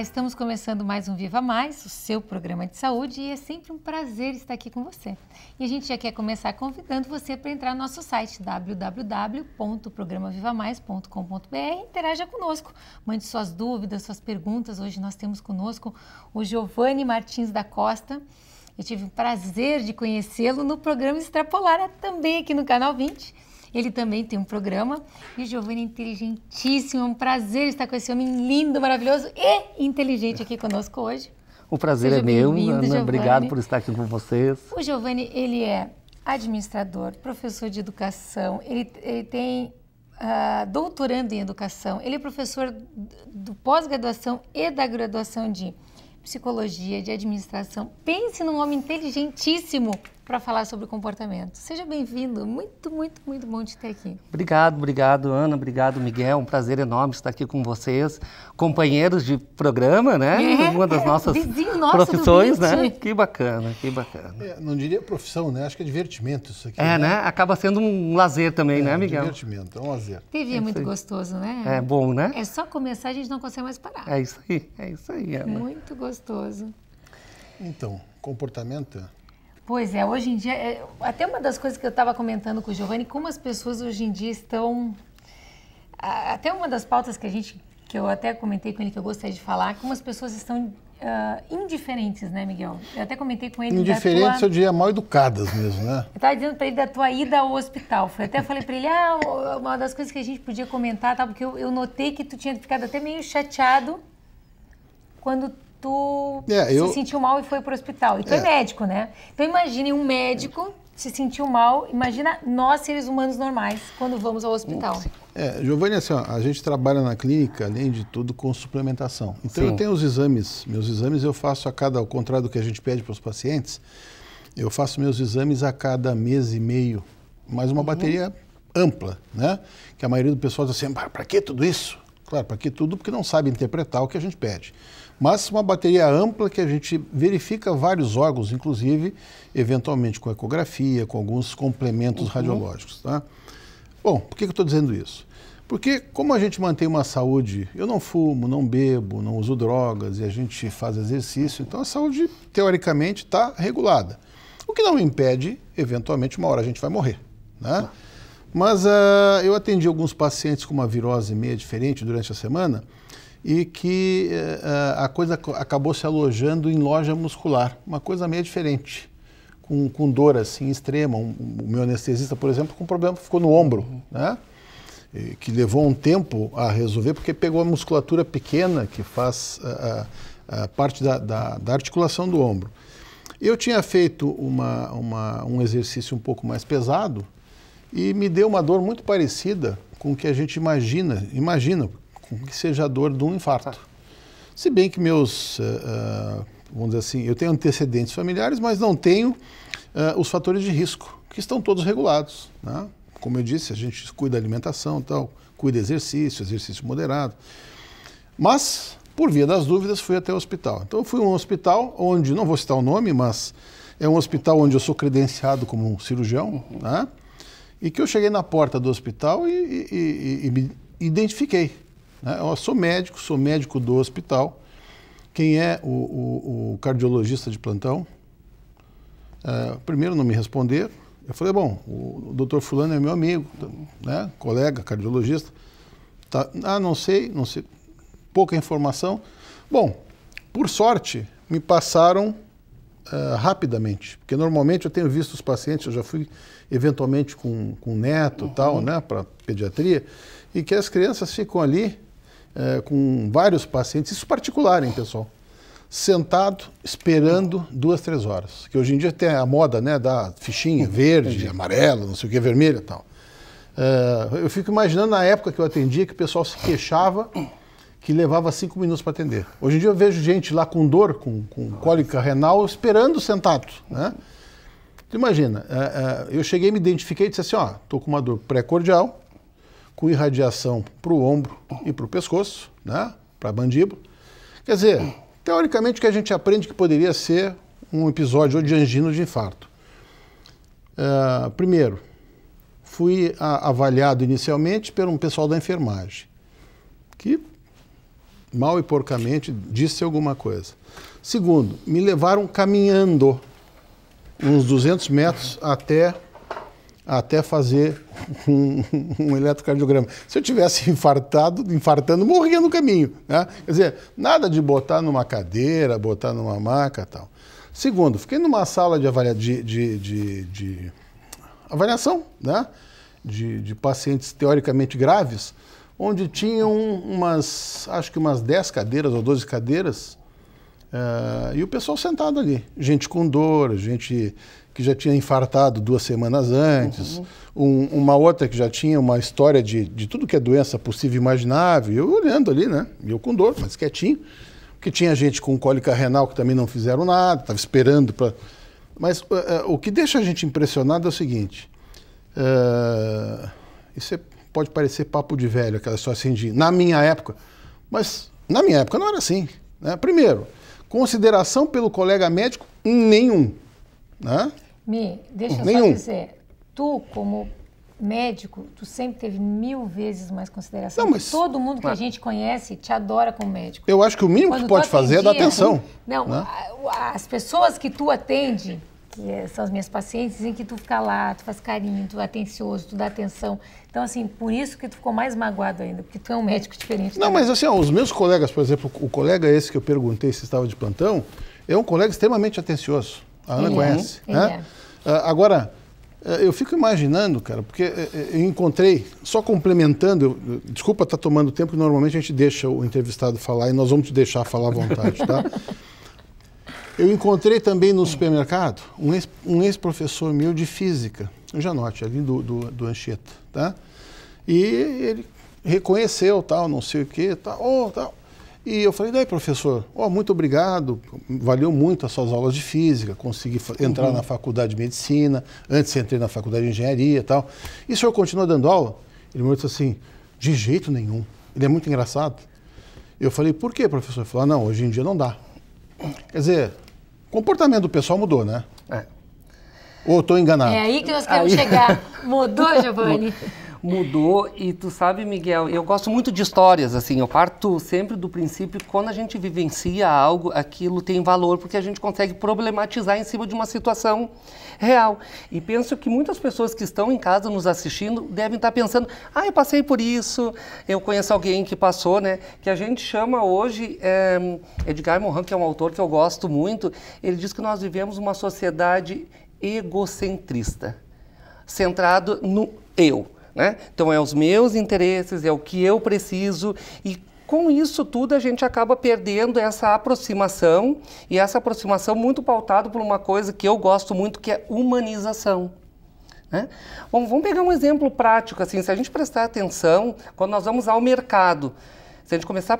estamos começando mais um Viva Mais, o seu programa de saúde, e é sempre um prazer estar aqui com você. E a gente já quer começar convidando você para entrar no nosso site www.programavivamais.com.br e interaja conosco. Mande suas dúvidas, suas perguntas. Hoje nós temos conosco o Giovanni Martins da Costa. Eu tive o prazer de conhecê-lo no programa Extrapolar, também aqui no Canal 20. Ele também tem um programa. E o Giovanni é inteligentíssimo. É um prazer estar com esse homem lindo, maravilhoso e inteligente aqui conosco hoje. O prazer Seja é meu. Ana, obrigado por estar aqui com vocês. O Giovanni, ele é administrador, professor de educação, ele, ele tem uh, doutorando em educação, ele é professor do pós-graduação e da graduação de psicologia, de administração. Pense num homem inteligentíssimo para falar sobre comportamento. Seja bem-vindo, muito, muito, muito bom te ter aqui. Obrigado, obrigado, Ana, obrigado, Miguel. Um prazer enorme estar aqui com vocês, companheiros de programa, né? É, Uma das nossas nosso profissões, né? Que bacana, que bacana. É, não diria profissão, né? Acho que é divertimento isso aqui. É, né? né? Acaba sendo um lazer também, é, né, Miguel? Divertimento, é um lazer. TV é muito gostoso, né? É bom, né? É só começar a gente não consegue mais parar. É isso aí, é isso aí, Ana. Muito gostoso. Então, comportamento Pois é, hoje em dia, é, até uma das coisas que eu estava comentando com o Giovanni, como as pessoas hoje em dia estão. até uma das pautas que a gente, que eu até comentei com ele que eu gostaria de falar, como as pessoas estão Uh, indiferentes, né, Miguel? Eu até comentei com ele. Indiferentes, tua... eu diria mal educadas mesmo, né? Eu estava dizendo para ele da tua ida ao hospital. Eu até falei para ele, ah, uma das coisas que a gente podia comentar, tá? porque eu, eu, notei que tu tinha ficado até meio chateado quando tu é, eu... se sentiu mal e foi para o hospital. E tu é. é médico, né? Então imagine um médico se sentiu mal. Imagina nós, seres humanos normais, quando vamos ao hospital. É, Giovanni, assim, ó, a gente trabalha na clínica, além de tudo, com suplementação. Então Sim. eu tenho os exames, meus exames eu faço a cada, ao contrário do que a gente pede para os pacientes, eu faço meus exames a cada mês e meio, mas uma uhum. bateria ampla, né? Que a maioria do pessoal diz assim, para que tudo isso? Claro, para que tudo? Porque não sabe interpretar o que a gente pede mas uma bateria ampla que a gente verifica vários órgãos, inclusive, eventualmente com ecografia, com alguns complementos uhum. radiológicos. Tá? Bom, por que, eu estou dizendo isso? Porque como a gente mantém uma saúde, eu não fumo, não bebo, não uso drogas e a gente faz exercício, então a saúde, teoricamente, está regulada. O que não impede, eventualmente, uma hora a gente vai morrer. Né? Tá. Mas uh, eu atendi alguns pacientes com uma virose meia diferente durante a semana e que uh, a coisa acabou se alojando em loja muscular, uma coisa meio diferente, com, com dor assim extrema. Um, o meu anestesista, por exemplo, com problema ficou no ombro, né? E, que levou um tempo a resolver porque pegou a musculatura pequena que faz uh, uh, parte da, da, da, articulação do ombro. Eu tinha feito uma, uma, um exercício um pouco mais pesado e me deu uma dor muito parecida com o que a gente imagina, imagina, que seja a dor de um infarto. Tá. Se bem que meus, uh, vamos dizer assim, eu tenho antecedentes familiares, mas não tenho uh, os fatores de risco, que estão todos regulados. Né? Como eu disse, a gente cuida da alimentação, tal, cuida exercício, exercício moderado. Mas, por via das dúvidas, fui até o hospital. Então, eu fui a um hospital onde, não vou citar o nome, mas é um hospital onde eu sou credenciado como cirurgião, uhum. né? e que eu cheguei na porta do hospital e, e, e, e me identifiquei. Né? Eu sou médico, sou médico do hospital. Quem é o, o, o cardiologista de plantão? É, primeiro não me responder. Eu falei, bom, o doutor fulano é meu amigo, né? colega, cardiologista. Tá, ah, não sei, não sei. Pouca informação. Bom, por sorte, me passaram uh, rapidamente, porque normalmente eu tenho visto os pacientes, eu já fui eventualmente com, com neto uhum. tal, né, para pediatria, e que as crianças ficam ali é, com vários pacientes, isso particular, hein, pessoal? Sentado, esperando duas, três horas. Que hoje em dia tem a moda, né, da fichinha uhum. verde, amarela, não sei o que, vermelha e tal. É, eu fico imaginando na época que eu atendia que o pessoal se queixava que levava cinco minutos para atender. Hoje em dia eu vejo gente lá com dor, com, com cólica renal, esperando sentado, né? imagina, eh, eu cheguei, me identifiquei e disse assim, ó, tô com uma dor pré-cordial, com irradiação para o ombro e para o pescoço, né? para a mandíbula. Quer dizer, teoricamente o que a gente aprende que poderia ser um episódio de angina de infarto. Uh, primeiro, fui a, avaliado inicialmente por um pessoal da enfermagem, que mal e porcamente disse alguma coisa. Segundo, me levaram caminhando uns 200 metros até até fazer um, um, eletrocardiograma. Se eu tivesse infartado, infartando, morria no caminho. Né? Quer dizer, nada de botar numa cadeira, botar numa maca tal. Segundo, fiquei numa sala de, avalia de, de, de avaliação né? de, pacientes teoricamente graves, onde tinham umas, acho que umas 10 cadeiras ou 12 cadeiras, uh, e o pessoal sentado ali. Gente com dor, gente que já tinha infartado duas semanas antes, uhum. um, uma outra que já tinha uma história de, de tudo que é doença possível e imaginável, eu olhando ali, né? Eu com dor, mas quietinho. Porque tinha gente com cólica renal que também não fizeram nada, estava esperando para. Mas uh, uh, o que deixa a gente impressionado é o seguinte: uh, isso é, pode parecer papo de velho, aquela história assim de na minha época, mas na minha época não era assim. Né? Primeiro, consideração pelo colega médico nenhum. Né? Mi, deixa eu Nenhum. só dizer, tu como médico, tu sempre teve mil vezes mais consideração. Não, mas... Todo mundo que a gente conhece te adora como médico. Eu acho que o mínimo Quando que pode fazer é dar atenção. Não, né? as pessoas que tu atende, que é, são as minhas pacientes, em que tu fica lá, tu faz carinho, tu é atencioso, tu dá atenção. Então, assim, por isso que tu ficou mais magoado ainda, porque tu é um médico diferente. Não, mas assim, ó, os meus colegas, por exemplo, o colega esse que eu perguntei se estava de plantão, é um colega extremamente atencioso. A Ana uhum. conhece. Uhum. Né? Uh, agora, uh, eu fico imaginando, cara, porque uh, eu encontrei, só complementando, eu, desculpa estar tá tomando tempo, que normalmente a gente deixa o entrevistado falar e nós vamos te deixar falar à vontade, tá? eu encontrei também no supermercado um ex-professor um ex meu de física, um Janote, ali do, do, do Anchieta, tá? E ele reconheceu, tal, não sei o quê, tal, oh, tal. E eu falei, daí, professor, oh, muito obrigado, valeu muito as suas aulas de física, consegui entrar uhum. na faculdade de medicina, antes entrei na faculdade de engenharia e tal. E o senhor continua dando aula? Ele me disse assim, de jeito nenhum. Ele é muito engraçado. Eu falei, por que, professor? Ele falou, ah, não, hoje em dia não dá. Quer dizer, o comportamento do pessoal mudou, né? É. Ou estou enganado? É aí que nós queremos aí... chegar. Mudou, Giovanni? mudou e tu sabe, Miguel, eu gosto muito de histórias, assim, eu parto sempre do princípio que quando a gente vivencia algo, aquilo tem valor porque a gente consegue problematizar em cima de uma situação real. E penso que muitas pessoas que estão em casa nos assistindo devem estar pensando, ah, eu passei por isso, eu conheço alguém que passou, né? Que a gente chama hoje, é, Edgar Morin, que é um autor que eu gosto muito, ele diz que nós vivemos uma sociedade egocentrista, centrado no eu. Né? Então, é os meus interesses, é o que eu preciso e com isso tudo a gente acaba perdendo essa aproximação e essa aproximação muito pautada por uma coisa que eu gosto muito que é humanização. Né? Bom, vamos pegar um exemplo prático assim, se a gente prestar atenção quando nós vamos ao mercado, se a gente começar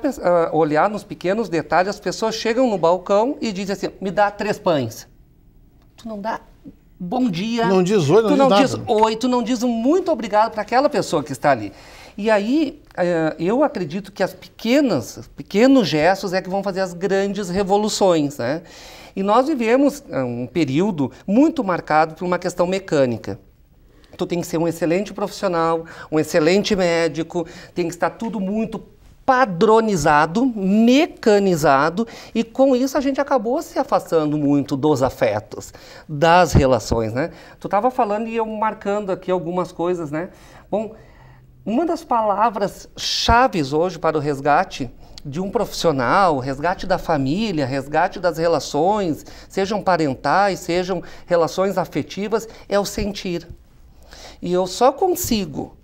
a olhar nos pequenos detalhes, as pessoas chegam no balcão e dizem assim: me dá três pães. Tu não dá bom dia. Não diz oi, não tu diz não nada. diz oi, tu não diz um muito obrigado para aquela pessoa que está ali. E aí, eh, eu acredito que as pequenas, pequenos gestos é que vão fazer as grandes revoluções, né? E nós vivemos eh, um período muito marcado por uma questão mecânica tu tem que ser um excelente profissional, um excelente médico, tem que estar tudo muito padronizado, mecanizado, e com isso a gente acabou se afastando muito dos afetos, das relações, né? Tu estava falando e eu marcando aqui algumas coisas, né? Bom, uma das palavras chaves hoje para o resgate de um profissional, resgate da família, resgate das relações, sejam parentais, sejam relações afetivas, é o sentir. E eu só consigo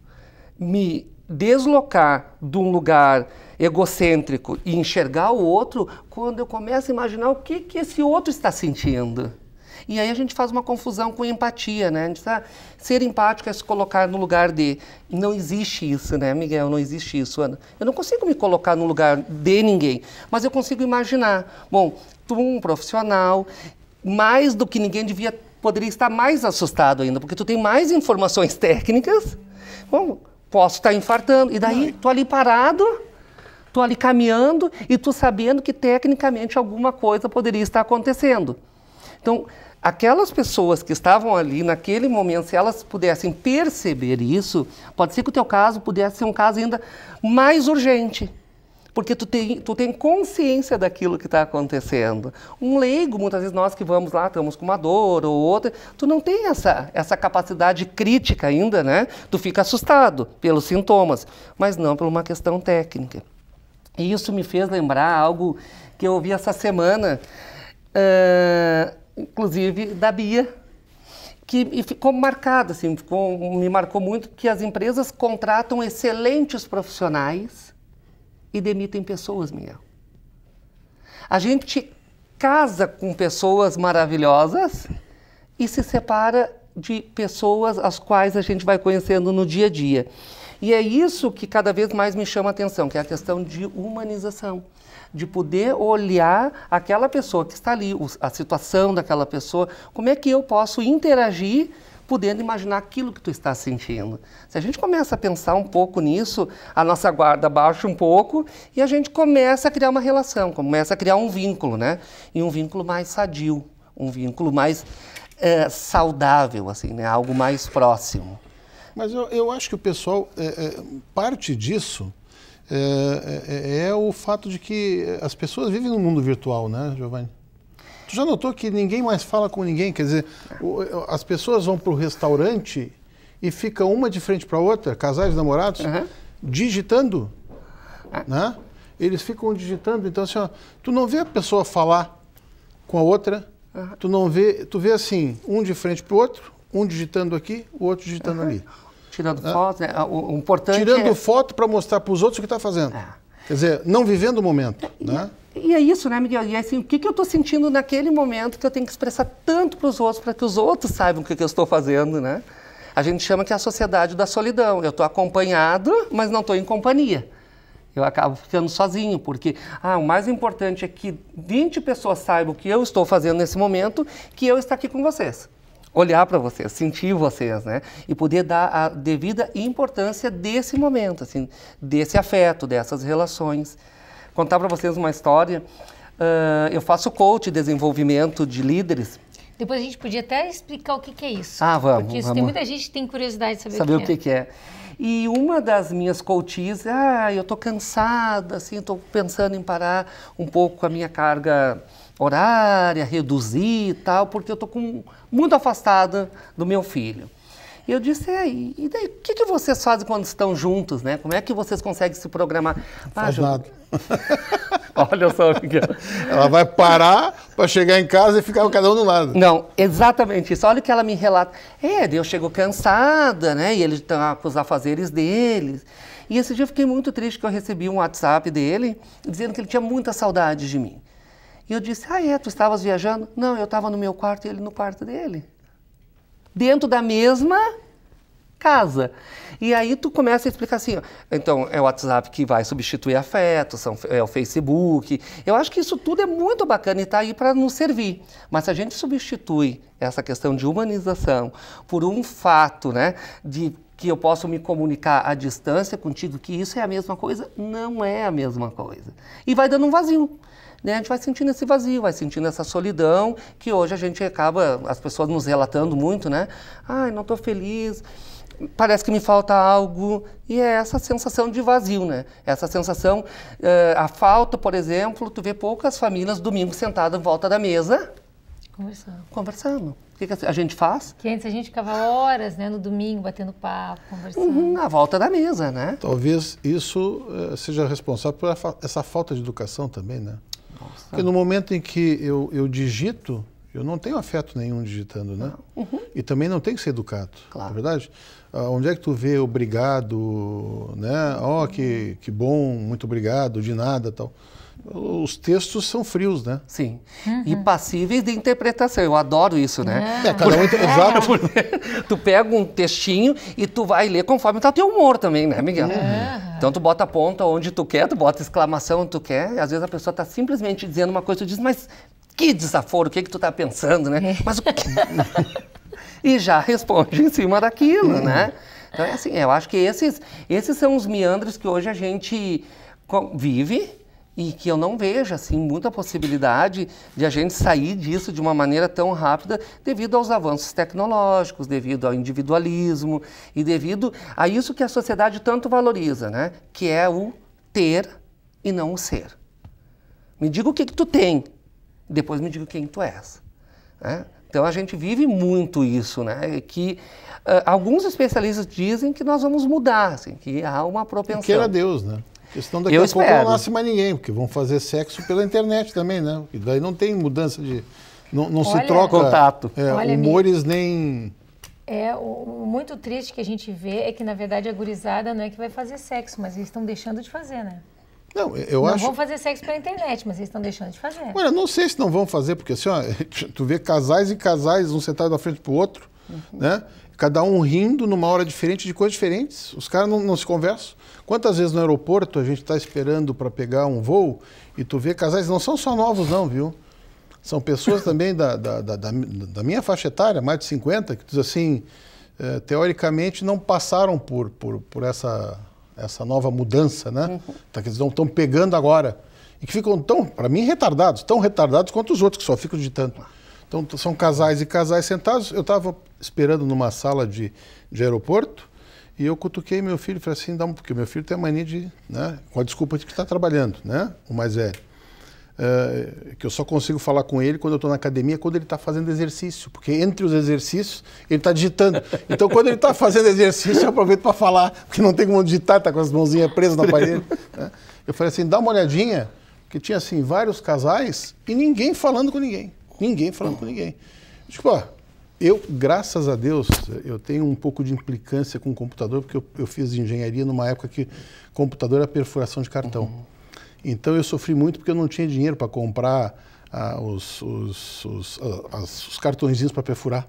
me deslocar de um lugar egocêntrico e enxergar o outro quando eu começo a imaginar o que, que esse outro está sentindo. E aí a gente faz uma confusão com empatia, né? A gente tá, ser empático é se colocar no lugar de. Não existe isso, né, Miguel? Não existe isso, Ana. Eu não consigo me colocar no lugar de ninguém, mas eu consigo imaginar. Bom, tu, um profissional, mais do que ninguém devia, poderia estar mais assustado ainda, porque tu tem mais informações técnicas. Bom, Posso estar infartando. E daí, estou ali parado, estou ali caminhando e estou sabendo que tecnicamente alguma coisa poderia estar acontecendo. Então, aquelas pessoas que estavam ali naquele momento, se elas pudessem perceber isso, pode ser que o teu caso pudesse ser um caso ainda mais urgente porque tu tem, tu tem consciência daquilo que está acontecendo. Um leigo, muitas vezes nós que vamos lá, estamos com uma dor ou outra, tu não tem essa, essa capacidade crítica ainda, né? Tu fica assustado pelos sintomas, mas não por uma questão técnica. E isso me fez lembrar algo que eu ouvi essa semana, uh, inclusive da Bia, que ficou marcado, assim, ficou, me marcou muito, que as empresas contratam excelentes profissionais e demitem pessoas, Miguel. A gente casa com pessoas maravilhosas e se separa de pessoas as quais a gente vai conhecendo no dia a dia. E é isso que cada vez mais me chama a atenção, que é a questão de humanização, de poder olhar aquela pessoa que está ali, a situação daquela pessoa, como é que eu posso interagir podendo imaginar aquilo que tu está sentindo. Se a gente começa a pensar um pouco nisso, a nossa guarda baixa um pouco e a gente começa a criar uma relação, começa a criar um vínculo, né? E um vínculo mais sadio, um vínculo mais é, saudável, assim, né? Algo mais próximo. Mas eu, eu acho que o pessoal, é, é, parte disso é, é o fato de que as pessoas vivem no mundo virtual, né, Giovanni? Tu já notou que ninguém mais fala com ninguém? Quer dizer, as pessoas vão para o restaurante e ficam uma de frente para a outra, casais, namorados, uhum. digitando. Ah. Né? Eles ficam digitando. Então, assim, ó, tu não vê a pessoa falar com a outra, uhum. tu não vê, tu vê assim, um de frente para o outro, um digitando aqui, o outro digitando ali. Tirando ah. foto, né? o, importante Tirando é... foto para mostrar para os outros o que está fazendo. É. Quer dizer, não vivendo o momento, né? E é isso, né, Miguel? E é assim, o que, que eu estou sentindo naquele momento que eu tenho que expressar tanto para os outros, para que os outros saibam o que, que eu estou fazendo, né? A gente chama que é a sociedade da solidão. Eu estou acompanhado, mas não estou em companhia. Eu acabo ficando sozinho, porque ah, o mais importante é que 20 pessoas saibam o que eu estou fazendo nesse momento, que eu estou aqui com vocês. Olhar para vocês, sentir vocês, né? E poder dar a devida importância desse momento, assim, desse afeto, dessas relações contar para vocês uma história. Uh, eu faço coach desenvolvimento de líderes. Depois a gente podia até explicar o que, que é isso. Ah, vamos. Porque isso vamos. tem muita gente que tem curiosidade de saber, saber o que, o é. que, é. que é. E uma das minhas coaches, ah, eu estou cansada, assim, estou pensando em parar um pouco a minha carga horária, reduzir e tal, porque eu estou muito afastada do meu filho. E eu disse, é, e daí, o que, que vocês fazem quando estão juntos, né? Como é que vocês conseguem se programar? Ah, Faz nada. Olha só, Miguel. Ela vai parar para chegar em casa e ficar cada um do lado. Não, exatamente isso. Olha o que ela me relata. É, eu chego cansada, né? E ele está com os afazeres deles. E esse dia eu fiquei muito triste que eu recebi um WhatsApp dele dizendo que ele tinha muita saudade de mim. E eu disse, ah é, tu estavas viajando? Não, eu estava no meu quarto e ele no quarto dele dentro da mesma casa. E aí tu começa a explicar assim, então é o WhatsApp que vai substituir afeto, são, é o Facebook. Eu acho que isso tudo é muito bacana e está aí para nos servir. Mas se a gente substitui essa questão de humanização por um fato, né, de que eu posso me comunicar à distância contigo, que isso é a mesma coisa, não é a mesma coisa. E vai dando um vazio né, a gente vai sentindo esse vazio, vai sentindo essa solidão que hoje a gente acaba, as pessoas nos relatando muito, né? Ai, não estou feliz, parece que me falta algo. E é essa sensação de vazio, né? Essa sensação, eh, a falta, por exemplo, tu vê poucas famílias domingo sentadas em volta da mesa. Conversando. Conversando. O que, que, a gente faz? Que antes a gente ficava horas, né, no domingo, batendo papo, conversando. Uhum, volta da mesa, né? Talvez isso eh, seja responsável por essa falta de educação também, né? Nossa. Porque no momento em que eu, eu digito, eu não tenho afeto nenhum digitando, né? Uhum. E também não tem que ser educado, é claro. verdade? Ah, onde é que tu vê obrigado, né? Ó, oh, que, que bom, muito obrigado, de nada tal os textos são frios, né? Sim. Uhum. E passíveis de interpretação. Eu adoro isso, né? É, cada um Exato. tu pega um textinho e tu vai ler conforme tá o teu humor também, né, Miguel? Uhum. Então tu bota a ponta onde tu quer, tu bota exclamação onde tu quer. Às vezes a pessoa tá simplesmente dizendo uma coisa, tu diz, mas que desaforo, o que é que tu tá pensando, né? É. Mas o que... e já responde em cima daquilo, uhum. né? Então é assim, eu acho que esses, esses são os meandros que hoje a gente vive e que eu não vejo assim muita possibilidade de a gente sair disso de uma maneira tão rápida devido aos avanços tecnológicos, devido ao individualismo e devido a isso que a sociedade tanto valoriza, né? Que é o ter e não o ser. Me diga o que, que tu tem, depois me diga quem tu és. Né? Então a gente vive muito isso, né? Que uh, alguns especialistas dizem que nós vamos mudar, assim, que há uma propensão. Que era Deus, né? Questão daqui eu a espero. pouco não nasce mais ninguém, porque vão fazer sexo pela internet também, né? E daí não tem mudança de. Não, não Olha, se troca contato. É, Olha, humores nem. É, o, muito triste que a gente vê é que, na verdade, a gurizada não é que vai fazer sexo, mas eles estão deixando de fazer, né? Não, eu não acho... vão fazer sexo pela internet, mas eles estão deixando de fazer. Olha, não sei se não vão fazer, porque assim, ó, tu vê casais e casais, um sentado da frente pro outro, uhum. né? Cada um rindo numa hora diferente de coisas diferentes. Os caras não, não se conversam. Quantas vezes no aeroporto a gente está esperando para pegar um voo e tu vê casais, não são só novos não, viu? São pessoas também da, da, da, da, minha faixa etária, mais de 50, que diz assim, eh, teoricamente não passaram por, por, por essa, essa nova mudança, né? Uhum. Tá, que eles não estão pegando agora. E que ficam tão, para mim, retardados, tão retardados quanto os outros que só ficam de tanto. Então são casais e casais sentados. Eu estava esperando numa sala de, de aeroporto e eu cutuquei meu filho, falei assim, dá um, porque meu filho tem a mania de, né, com a desculpa de que está trabalhando, né, o mais velho. É, que eu só consigo falar com ele quando eu estou na academia, quando ele está fazendo exercício, porque entre os exercícios ele está digitando. Então, quando ele está fazendo exercício, eu aproveito para falar, porque não tem como digitar, está com as mãozinhas presas na parede. Né? Eu falei assim: dá uma olhadinha, que tinha assim vários casais e ninguém falando com ninguém. Ninguém falando com ninguém. Tipo, ó, eu, graças a Deus, eu tenho um pouco de implicância com o computador, porque eu, eu fiz engenharia numa época que computador era perfuração de cartão. Uhum. Então eu sofri muito porque eu não tinha dinheiro para comprar ah, os, os, os, ah, os cartõezinhos para perfurar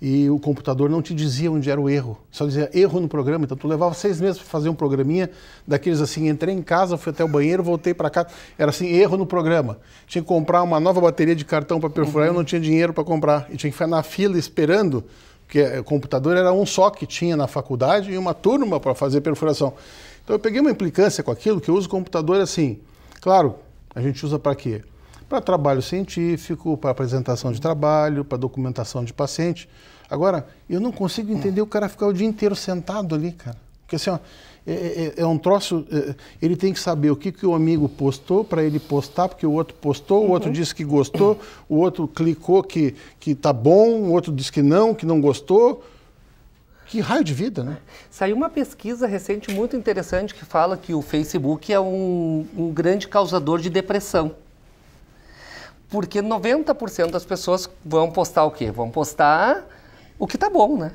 e o computador não te dizia onde era o erro, só dizia erro no programa. Então tu levava seis meses para fazer um programinha daqueles assim, entrei em casa, fui até o banheiro, voltei para cá, era assim erro no programa. Tinha que comprar uma nova bateria de cartão para perfurar, uhum. eu não tinha dinheiro para comprar e tinha que ficar na fila esperando porque eh, o computador era um só que tinha na faculdade e uma turma para fazer perfuração. Então eu peguei uma implicância com aquilo que eu uso o computador assim. Claro, a gente usa para quê? para trabalho científico, para apresentação de trabalho, para documentação de paciente. Agora, eu não consigo entender o cara ficar o dia inteiro sentado ali, cara. Porque assim, ó, é, é, é, é um troço. É, ele tem que saber o que, que o amigo postou para ele postar, porque o outro postou, uhum. o outro uhum. disse que gostou, o outro clicou que, que tá bom, o outro disse que não, que não gostou. Que raio de vida, né? Saiu uma pesquisa recente muito interessante que fala que o Facebook é um, um grande causador de depressão. Porque 90% das pessoas vão postar o quê? Vão postar o que tá bom, né?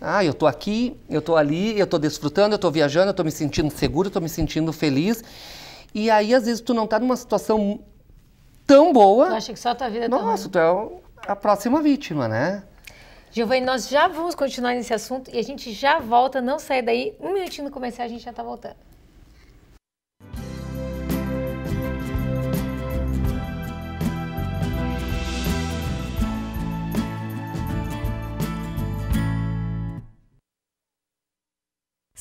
Ah, eu tô aqui, eu tô ali, eu tô desfrutando, eu tô viajando, eu tô me sentindo seguro, eu tô me sentindo feliz. E aí, às vezes, tu não tá numa situação tão boa. Tu acha que só a tua vida é Nossa, tu é a próxima vítima, né? Giovanni, nós já vamos continuar nesse assunto e a gente já volta, não sai daí. Um minutinho no comercial, a gente já tá voltando.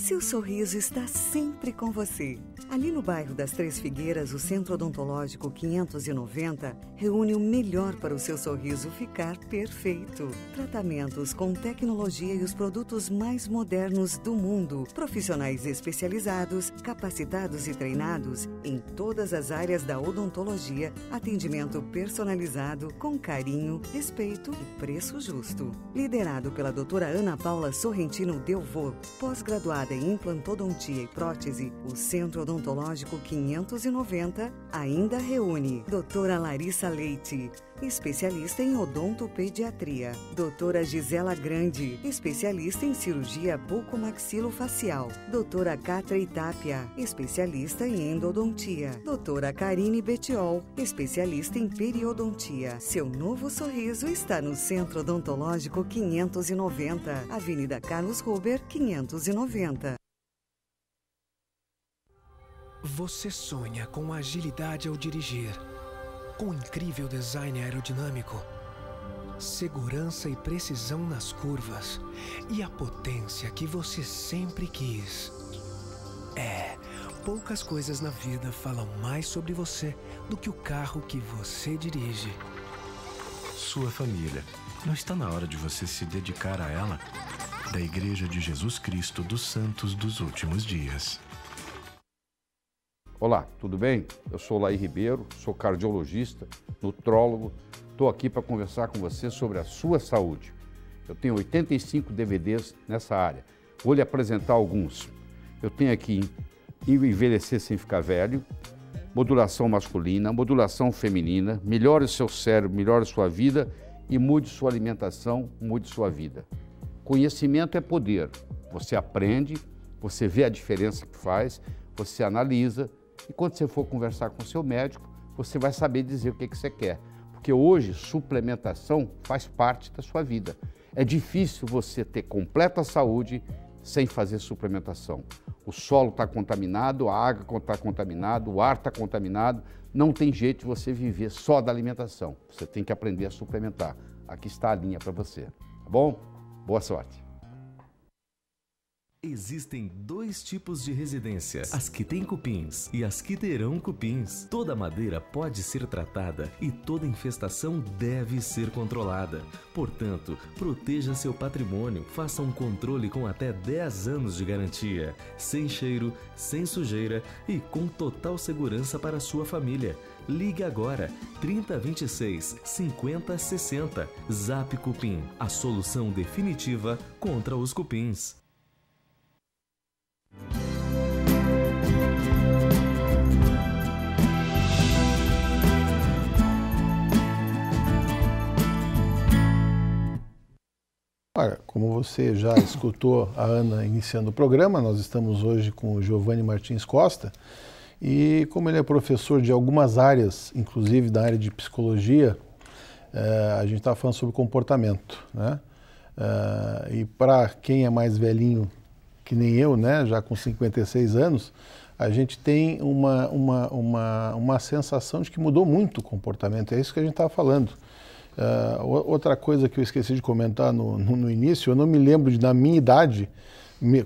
Seu sorriso está sempre com você. Ali no bairro das Três Figueiras, o Centro Odontológico 590 reúne o melhor para o seu sorriso ficar perfeito. Tratamentos com tecnologia e os produtos mais modernos do mundo. Profissionais especializados, capacitados e treinados em todas as áreas da odontologia. Atendimento personalizado, com carinho, respeito e preço justo. Liderado pela doutora Ana Paula Sorrentino Delvaux, pós-graduada ortopedia implantodontia e prótese, o Centro Odontológico 590 ainda reúne Doutora Larissa Leite, especialista em odontopediatria. Doutora Gisela Grande, especialista em cirurgia bucomaxilofacial. Doutora Catra Itápia, especialista em endodontia. Doutora Karine Betiol, especialista em periodontia. Seu novo sorriso está no Centro Odontológico 590, Avenida Carlos Ruber, 590. Você sonha com agilidade ao dirigir com incrível design aerodinâmico, segurança e precisão nas curvas e a potência que você sempre quis. É, poucas coisas na vida falam mais sobre você do que o carro que você dirige. Sua família. Não está na hora de você se dedicar a ela? Da Igreja de Jesus Cristo dos Santos dos Últimos Dias. Olá, tudo bem? Eu sou Laí Ribeiro, sou cardiologista, nutrólogo. Estou aqui para conversar com você sobre a sua saúde. Eu tenho 85 DVDs nessa área. Vou lhe apresentar alguns. Eu tenho aqui Envelhecer sem ficar velho, modulação masculina, modulação feminina, melhore seu cérebro, melhore sua vida e mude sua alimentação, mude sua vida. Conhecimento é poder. Você aprende, você vê a diferença que faz, você analisa, e quando você for conversar com o seu médico, você vai saber dizer o que, que você quer. Porque hoje, suplementação faz parte da sua vida. É difícil você ter completa saúde sem fazer suplementação. O solo está contaminado, a água está contaminada, o ar está contaminado. Não tem jeito de você viver só da alimentação. Você tem que aprender a suplementar. Aqui está a linha para você. Tá bom? Boa sorte! Existem dois tipos de residência: as que têm cupins e as que terão cupins. Toda madeira pode ser tratada e toda infestação deve ser controlada. Portanto, proteja seu patrimônio, faça um controle com até 10 anos de garantia, sem cheiro, sem sujeira e com total segurança para sua família. Ligue agora 3026 5060. Zap Cupim, a solução definitiva contra os cupins. Olha, como você já escutou a Ana iniciando o programa, nós estamos hoje com o Giovanni Martins Costa e como ele é professor de algumas áreas, inclusive da área de psicologia, eh, a gente está falando sobre comportamento, né? Eh, e para quem é mais velhinho que nem eu, né, já com 56 anos, a gente tem uma, uma, uma, uma sensação de que mudou muito o comportamento, é isso que a gente estava tá falando. Uh, outra coisa que eu esqueci de comentar no, no, no, início, eu não me lembro de, na minha idade, me,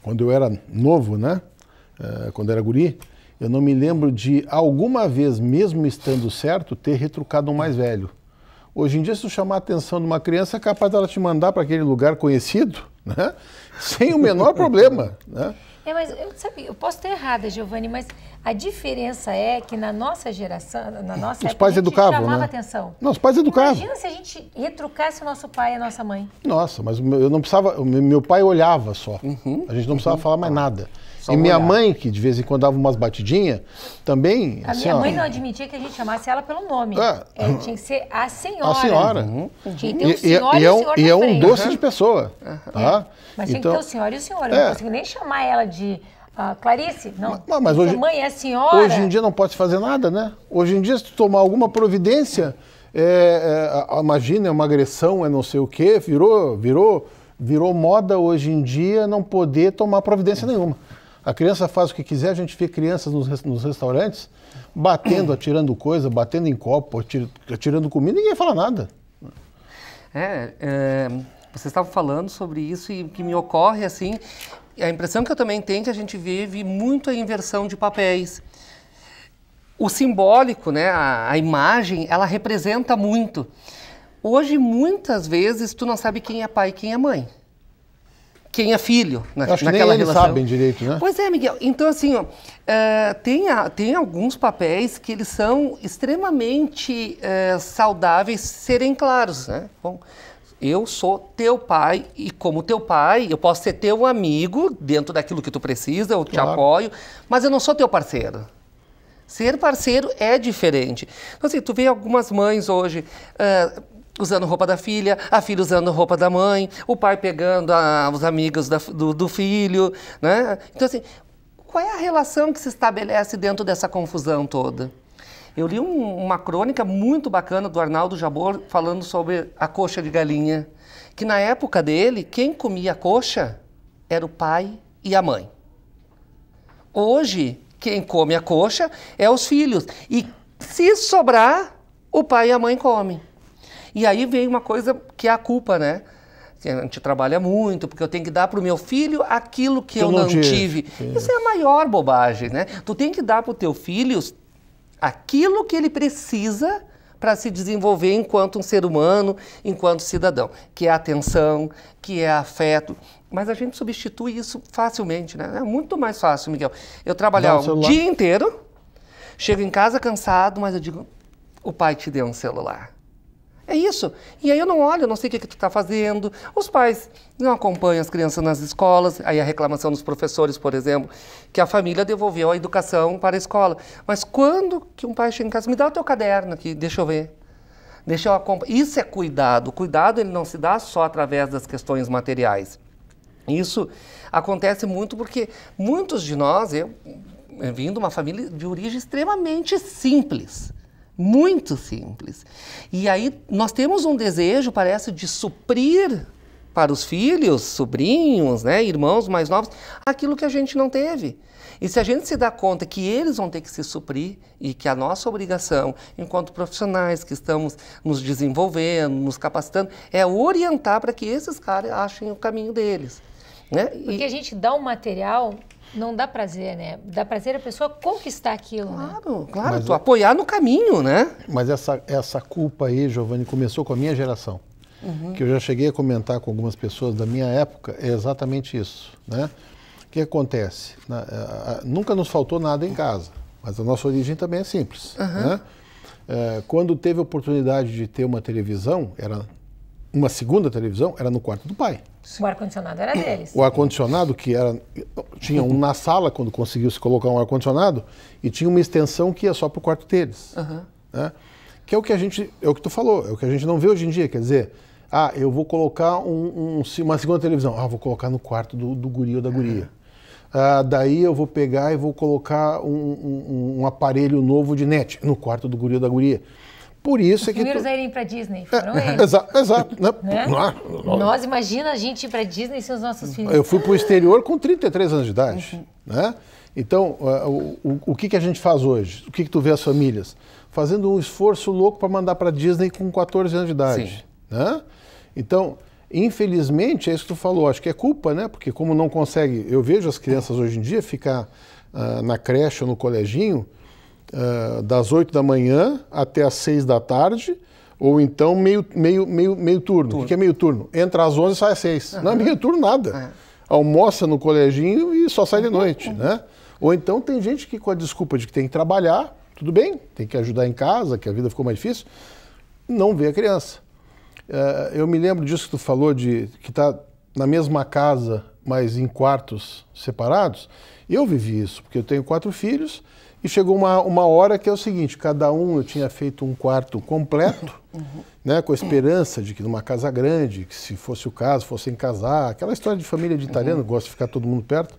quando eu era novo, né? Uh, quando era guri, eu não me lembro de alguma vez, mesmo estando certo, ter retrucado um mais velho. Hoje em dia, se tu chamar a atenção de uma criança, é capaz dela te mandar para aquele lugar conhecido, né? Sem o menor problema, né? É, mas eu, sabe, eu posso estar errada, Giovanni, mas a diferença é que na nossa geração, na nossa os época, pais a gente educavam, chamava né? atenção. Não, os pais educavam. Imagina se a gente retrucasse o nosso pai e a nossa mãe. Nossa, mas eu não precisava, meu pai olhava só. Uhum, a gente não precisava uhum. falar mais nada e minha olhar. mãe, que de vez em quando dava umas batidinhas, também. A assim, minha mãe não admitia que a gente chamasse ela pelo nome. É, é, tinha que ser a senhora. A senhora. Uhum. Tinha que ter o senhor e, e, e, é um, e é um é doce de pessoa. Uhum. Tá? Mas então, tinha que ter então, o senhor e o senhor. Eu é. não consigo nem chamar ela de. Ah, Clarice, não. Mas, mas hoje, mãe é senhora. Hoje em dia não pode fazer nada, né? Hoje em dia, se tu tomar alguma providência, é, é, imagina, é uma agressão, é não sei o quê, virou, virou, virou moda hoje em dia não poder tomar providência nenhuma. A criança faz o que quiser, a gente vê crianças nos, nos restaurantes batendo, atirando coisa, batendo em copo, atir, atirando comida, ninguém fala nada. É, é, vocês falando sobre isso e o que me ocorre assim, a impressão que eu também tenho é que a gente vive muito a inversão de papéis. O simbólico, né, a, a imagem, ela representa muito. Hoje, muitas vezes, tu não sabe quem é pai e quem é mãe quem é filho na, né, Acho naquela que nem relação. sabem direito, né? Pois é, Miguel. Então, assim, ó, é, tem, a, tem alguns papéis que eles são extremamente é, saudáveis serem claros, né? Bom, eu sou teu pai e como teu pai, eu posso ser teu amigo dentro daquilo que tu precisa, eu te claro. apoio, mas eu não sou teu parceiro. Ser parceiro é diferente. Então, assim, tu vê algumas mães hoje... Uh, usando roupa da filha, a filha usando roupa da mãe, o pai pegando a, os amigos da, do, do, filho, né? Então, assim, qual é a relação que se estabelece dentro dessa confusão toda? Eu li um, uma crônica muito bacana do Arnaldo Jabor falando sobre a coxa de galinha, que na época dele, quem comia a coxa era o pai e a mãe. Hoje, quem come a coxa é os filhos. E se sobrar, o pai e a mãe comem. E aí vem uma coisa que é a culpa, né? a gente trabalha muito, porque eu tenho que dar para o meu filho aquilo que eu, eu não, não, tive. tive. Isso é a maior bobagem, né? Tu tem que dar para o teu filho aquilo que ele precisa para se desenvolver enquanto um ser humano, enquanto cidadão, que é atenção, que é afeto. Mas a gente substitui isso facilmente, né? É muito mais fácil, Miguel. Eu trabalhar o um dia inteiro, chego em casa cansado, mas eu digo, o pai te deu um celular. É isso. E aí eu não olho, eu não sei o que, que tu está fazendo. Os pais não acompanham as crianças nas escolas. Aí a reclamação dos professores, por exemplo, que a família devolveu a educação para a escola. Mas quando que um pai chega em casa, me dá o teu caderno aqui, deixa eu ver. Deixa eu acompanhar. Isso é cuidado. O cuidado ele não se dá só através das questões materiais. Isso acontece muito porque muitos de nós, eu, eu vim de uma família de origem extremamente simples. Muito simples. E aí nós temos um desejo, parece, de suprir para os filhos, sobrinhos, né, irmãos mais novos, aquilo que a gente não teve. E se a gente se dá conta que eles vão ter que se suprir e que a nossa obrigação, enquanto profissionais que estamos nos desenvolvendo, nos capacitando, é orientar para que esses caras achem o caminho deles. Né? Porque e... a gente dá um material não dá prazer, né? Dá prazer a pessoa conquistar aquilo. Né? Claro, né? claro. Mas, tu é- apoiar no caminho, né? Mas essa, essa culpa aí, Giovanni, começou com a minha geração. Uhum. Que eu já cheguei a comentar com algumas pessoas da minha época, é exatamente isso, né? O que acontece? Na, a, a, nunca nos faltou nada em casa, mas a nossa origem também é simples, uhum. né? É, quando teve a oportunidade de ter uma televisão, era uma segunda televisão, era no quarto do pai. Sim. O ar-condicionado era deles. O ar-condicionado, que era. Tinha um na sala, quando conseguiu se colocar um ar-condicionado, e tinha uma extensão que ia só para o quarto deles. Uhum. Né? Que é o que a gente. É o que tu falou, é o que a gente não vê hoje em dia. Quer dizer, ah, eu vou colocar um, um, uma segunda televisão. Ah, vou colocar no quarto do, do guri ou da guria. É. Ah, daí eu vou pegar e vou colocar um, um, aparelho novo de net no quarto do guri ou da guria. Por isso Os é que. Primeiros tu... a irem para Disney, foram é, eles. Exato, exato né? né? Nós, imagina a gente ir para Disney sem os nossos filhos. Eu fui para o ah. exterior com 33 anos de idade. Uhum. Né? Então, é, o, o, o, que, que a gente faz hoje? O que, que tu vê as famílias? Fazendo um esforço louco para mandar para Disney com 14 anos de idade. Né? Então, infelizmente, é isso que tu falou, acho que é culpa, né? Porque como não consegue, eu vejo as crianças hoje em dia ficar uh, na creche ou no coleginho, ah, das 8 da manhã até as 6 da tarde, ou então meio, meio, meio, meio turno. turno. O que é meio turno? Entra às 11 e sai às 6. Uhum. Não é meio turno nada. Uhum. Almoça no coleginho e só sai de uhum. noite, uhum. né? Ou então tem gente que com a desculpa de que tem que trabalhar, tudo bem, tem que ajudar em casa, que a vida ficou mais difícil, não vê a criança. Uh, eu me lembro disso que tu falou, de que está na mesma casa, mas em quartos separados. Eu vivi isso, porque eu tenho quatro filhos e chegou uma, uma hora que é o seguinte: cada um eu tinha feito um quarto completo, uhum. né, com a esperança de que numa casa grande, que se fosse o caso, fossem casar, aquela história de família de italiano, uhum. gosta de ficar todo mundo perto.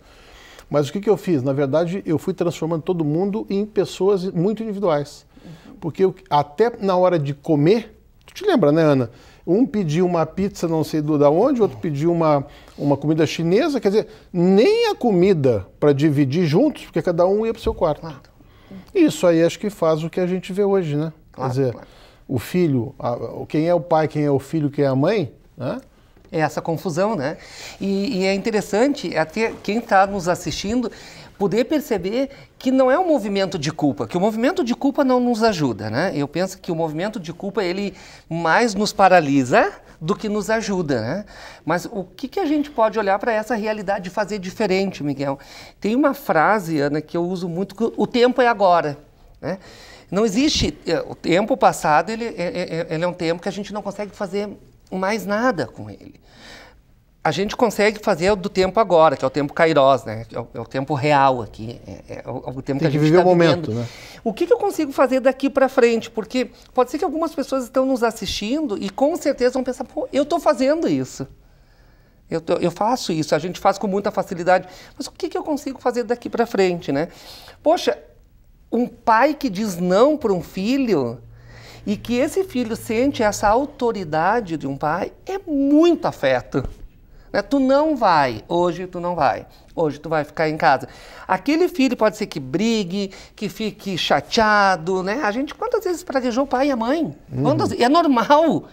Mas o que, que eu fiz? Na verdade, eu fui transformando todo mundo em pessoas muito individuais. Uhum. Porque eu, até na hora de comer, tu te lembra, né, Ana? um pediu uma pizza não sei de onde, outro pediu uma, uma comida chinesa, quer dizer, nem a comida para dividir juntos, porque cada um ia para o seu quarto. Isso aí acho que faz o que a gente vê hoje, né? Claro, Quer dizer, claro. o filho, a, quem é o pai, quem é o filho, quem é a mãe, né? É essa confusão, né? E, e é interessante, até quem está nos assistindo, poder perceber que não é um movimento de culpa, que o movimento de culpa não nos ajuda, né? Eu penso que o movimento de culpa, ele mais nos paralisa do que nos ajuda, né? Mas o que, que a gente pode olhar para essa realidade e fazer diferente, Miguel? Tem uma frase, Ana, que eu uso muito, o tempo é agora, né? Não existe, eh, o tempo passado, ele, eh, eh, ele é um tempo que a gente não consegue fazer mais nada com ele a gente consegue fazer do tempo agora, que é o tempo Kairos, né? É o, é o tempo real aqui, é, é, é o, é o, tempo Tem que a gente viver o tá momento, vivendo. né? O que, que, eu consigo fazer daqui para frente? Porque pode ser que algumas pessoas estão nos assistindo e com certeza vão pensar, pô, eu estou fazendo isso. Eu, eu, faço isso, a gente faz com muita facilidade. Mas o que, que eu consigo fazer daqui para frente, né? Poxa, um pai que diz não para um filho e que esse filho sente essa autoridade de um pai é muito afeto. Né? Tu não vai, hoje tu não vai. Hoje tu vai ficar em casa. Aquele filho pode ser que brigue, que fique chateado, né? A gente quantas vezes praguejou o pai e a mãe? Uhum. Quantas, uhum. É normal.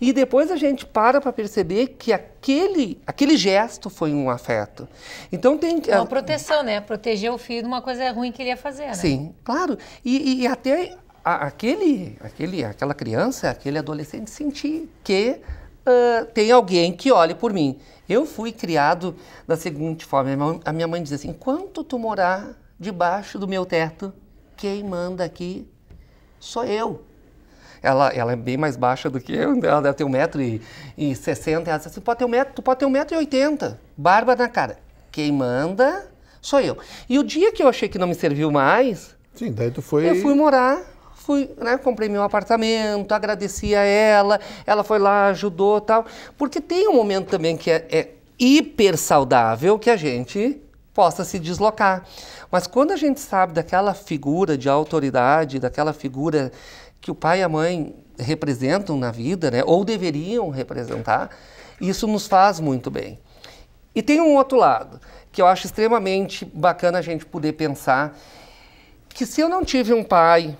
E depois a gente para para perceber que aquele, aquele gesto foi um afeto. Então tem uma ah, proteção, né? Proteger o filho de uma coisa ruim que ele ia fazer, né? Sim, claro. E, e até a, aquele, aquele, aquela criança, aquele adolescente sentir que uh, tem alguém que olhe por mim. Eu fui criado da seguinte forma: a minha mãe dizia assim, enquanto tu morar debaixo do meu teto, quem manda aqui sou eu. Ela, ela é bem mais baixa do que eu, né? ela deve ter 1,60m. Ela disse assim: pode ter um metro, tu pode ter 1,80m. Barba na cara. Quem manda sou eu. E o dia que eu achei que não me serviu mais. Sim, daí tu foi. Eu fui morar fui, né, comprei meu apartamento, agradeci a ela, ela foi lá, ajudou tal. Porque tem um momento também que é, é hiper saudável que a gente possa se deslocar. Mas quando a gente sabe daquela figura de autoridade, daquela figura que o pai e a mãe representam na vida, né, ou deveriam representar, isso nos faz muito bem. E tem um outro lado, que eu acho extremamente bacana a gente poder pensar que se eu não tive um pai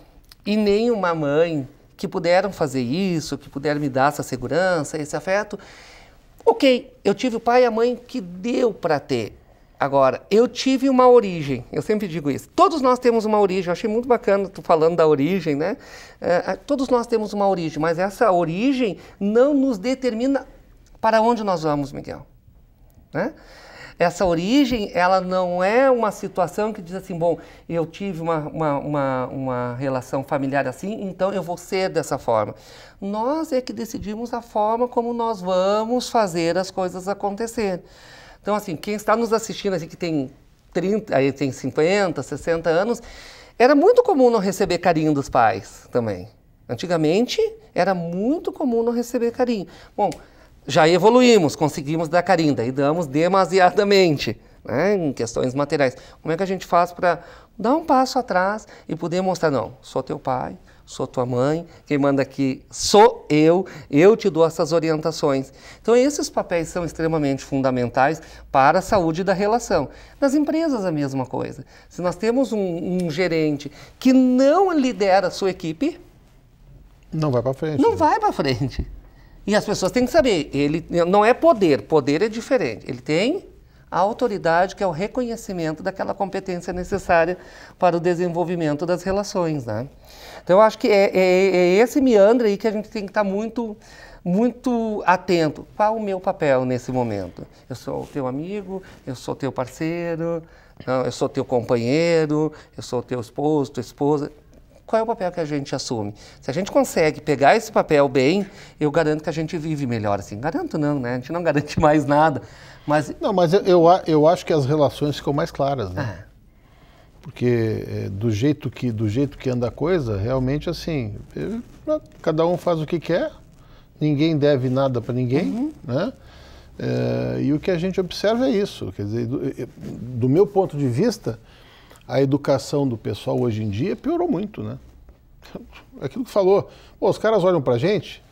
e nem uma mãe que puderam fazer isso, que puderam me dar essa segurança, esse afeto. Ok, eu tive o pai e a mãe que deu para ter. Agora, eu tive uma origem, eu sempre digo isso. Todos nós temos uma origem, eu achei muito bacana tu falando da origem, né? É, é todos nós temos uma origem, mas essa origem não nos determina para onde nós vamos, Miguel. Né? Essa origem, ela não é uma situação que diz assim, bom, eu tive uma, uma, uma, uma relação familiar assim, então eu vou ser dessa forma. Nós é que decidimos a forma como nós vamos fazer as coisas acontecer. Então, assim, quem está nos assistindo, assim, que tem 30, aí tem 50, 60 anos, era muito comum não receber carinho dos pais também. Antigamente era muito comum não receber carinho. Bom, já evoluímos, conseguimos dar carinho, daí damos demasiadamente né, em questões materiais. Como é que a gente faz para dar um passo atrás e poder mostrar, não, sou teu pai, sou tua mãe, quem manda aqui sou eu, eu te dou essas orientações. Então, esses papéis são extremamente fundamentais para a saúde da relação. Nas empresas, a mesma coisa. Se nós temos um, um gerente que não lidera a sua equipe, não vai para frente. Não né? vai para frente. E as pessoas têm que saber, ele não é poder, poder é diferente. Ele tem a autoridade, que é o reconhecimento daquela competência necessária para o desenvolvimento das relações. Né? Então, eu acho que é, é, é esse meandro aí que a gente tem que estar tá muito muito atento. Qual o meu papel nesse momento? Eu sou o teu amigo, eu sou teu parceiro, eu sou teu companheiro, eu sou teu esposo, tua esposa qual é o papel que a gente assume? Se a gente consegue pegar esse papel bem, eu garanto que a gente vive melhor. Assim, garanto não, né? A gente não garante mais nada. Mas... Não, mas eu, eu, eu acho que as relações ficam mais claras, né? Ah. Porque é, do, jeito que, do jeito que anda a coisa, realmente assim, cada um faz o que quer, ninguém deve nada para ninguém, uhum. né? É, e o que a gente observa é isso. Quer dizer, do, eh, do meu ponto de vista, a educação do pessoal hoje em dia piorou muito, né? Aquilo que falou, Pô, os caras olham pra gente,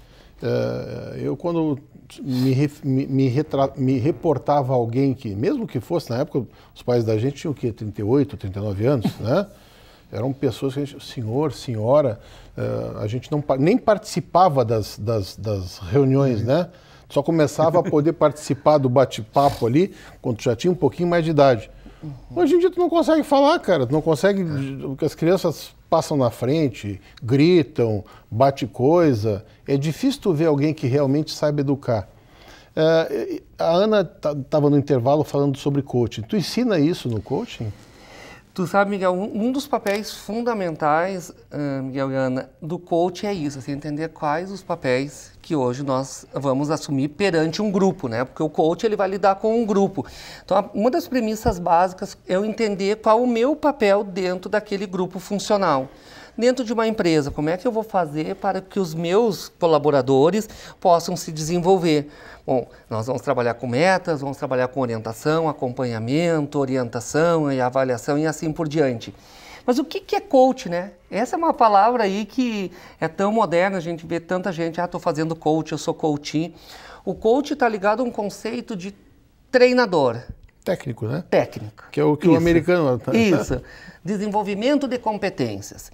eh, eu quando me, me, me, retra, me, reportava alguém que, mesmo que fosse na época, os pais da gente tinham o quê? 38, 39 anos, né? Eram pessoas que a gente, senhor, senhora, eh, a gente não, nem participava das, das, das reuniões, né? Só começava a poder participar do bate-papo ali quando já tinha um pouquinho mais de idade. Uhum. Hoje em dia tu não consegue falar, cara. Tu não consegue. É. As crianças passam na frente, gritam, bate coisa. É difícil tu ver alguém que realmente sabe educar. Uh, a Ana estava no intervalo falando sobre coaching. Tu ensina isso no coaching? Tu sabe, Miguel, um, dos papéis fundamentais, uh, Miguel e Ana, do coach é isso, assim, entender quais os papéis que hoje nós vamos assumir perante um grupo, né? Porque o coach ele vai lidar com um grupo. Então, uma das premissas básicas é eu entender qual o meu papel dentro daquele grupo funcional dentro de uma empresa, como é que eu vou fazer para que os meus colaboradores possam se desenvolver? Bom, nós vamos trabalhar com metas, vamos trabalhar com orientação, acompanhamento, orientação e avaliação e assim por diante. Mas o que, é coach, né? Essa é uma palavra aí que é tão moderna, a gente vê tanta gente, ah, estou fazendo coach, eu sou coaching. O coach está ligado a um conceito de treinador. Técnico, né? Técnico. Que é o que Isso. o americano... Tá, Isso desenvolvimento de competências.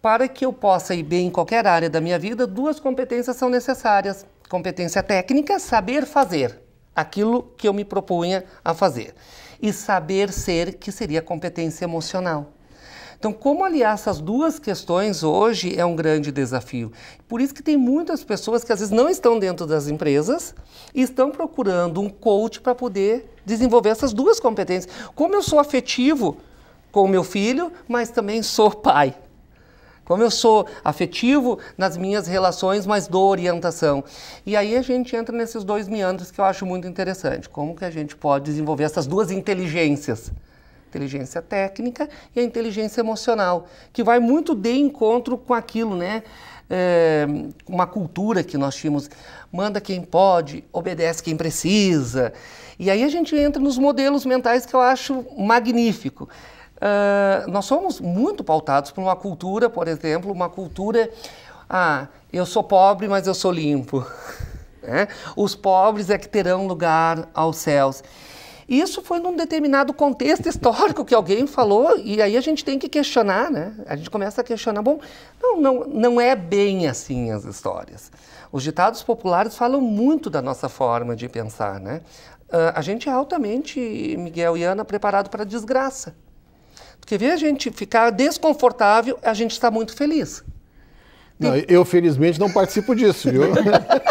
Para que eu possa ir bem em qualquer área da minha vida, duas competências são necessárias: competência técnica, saber fazer aquilo que eu me propunha a fazer, e saber ser, que seria competência emocional. Então, como aliar essas duas questões hoje é um grande desafio. Por isso que tem muitas pessoas que às vezes não estão dentro das empresas e estão procurando um coach para poder desenvolver essas duas competências. Como eu sou afetivo, com o meu filho, mas também sou pai. Como eu sou afetivo nas minhas relações, mas dou orientação. E aí a gente entra nesses dois meandros que eu acho muito interessante. Como que a gente pode desenvolver essas duas inteligências? Inteligência técnica e a inteligência emocional, que vai muito de encontro com aquilo, né? É, uma cultura que nós tínhamos. Manda quem pode, obedece quem precisa. E aí a gente entra nos modelos mentais que eu acho magnífico. Uh, nós somos muito pautados por uma cultura, por exemplo, uma cultura, ah, eu sou pobre, mas eu sou limpo. Né? Os pobres é que terão lugar aos céus. Isso foi num determinado contexto histórico que alguém falou, e aí a gente tem que questionar, né? A gente começa a questionar, bom, não, não, não é bem assim as histórias. Os ditados populares falam muito da nossa forma de pensar, né? Uh, a gente é altamente, Miguel e Ana, preparado para a desgraça. Porque ver a gente ficar desconfortável, a gente está muito feliz. Não, eu, felizmente, não participo disso, viu?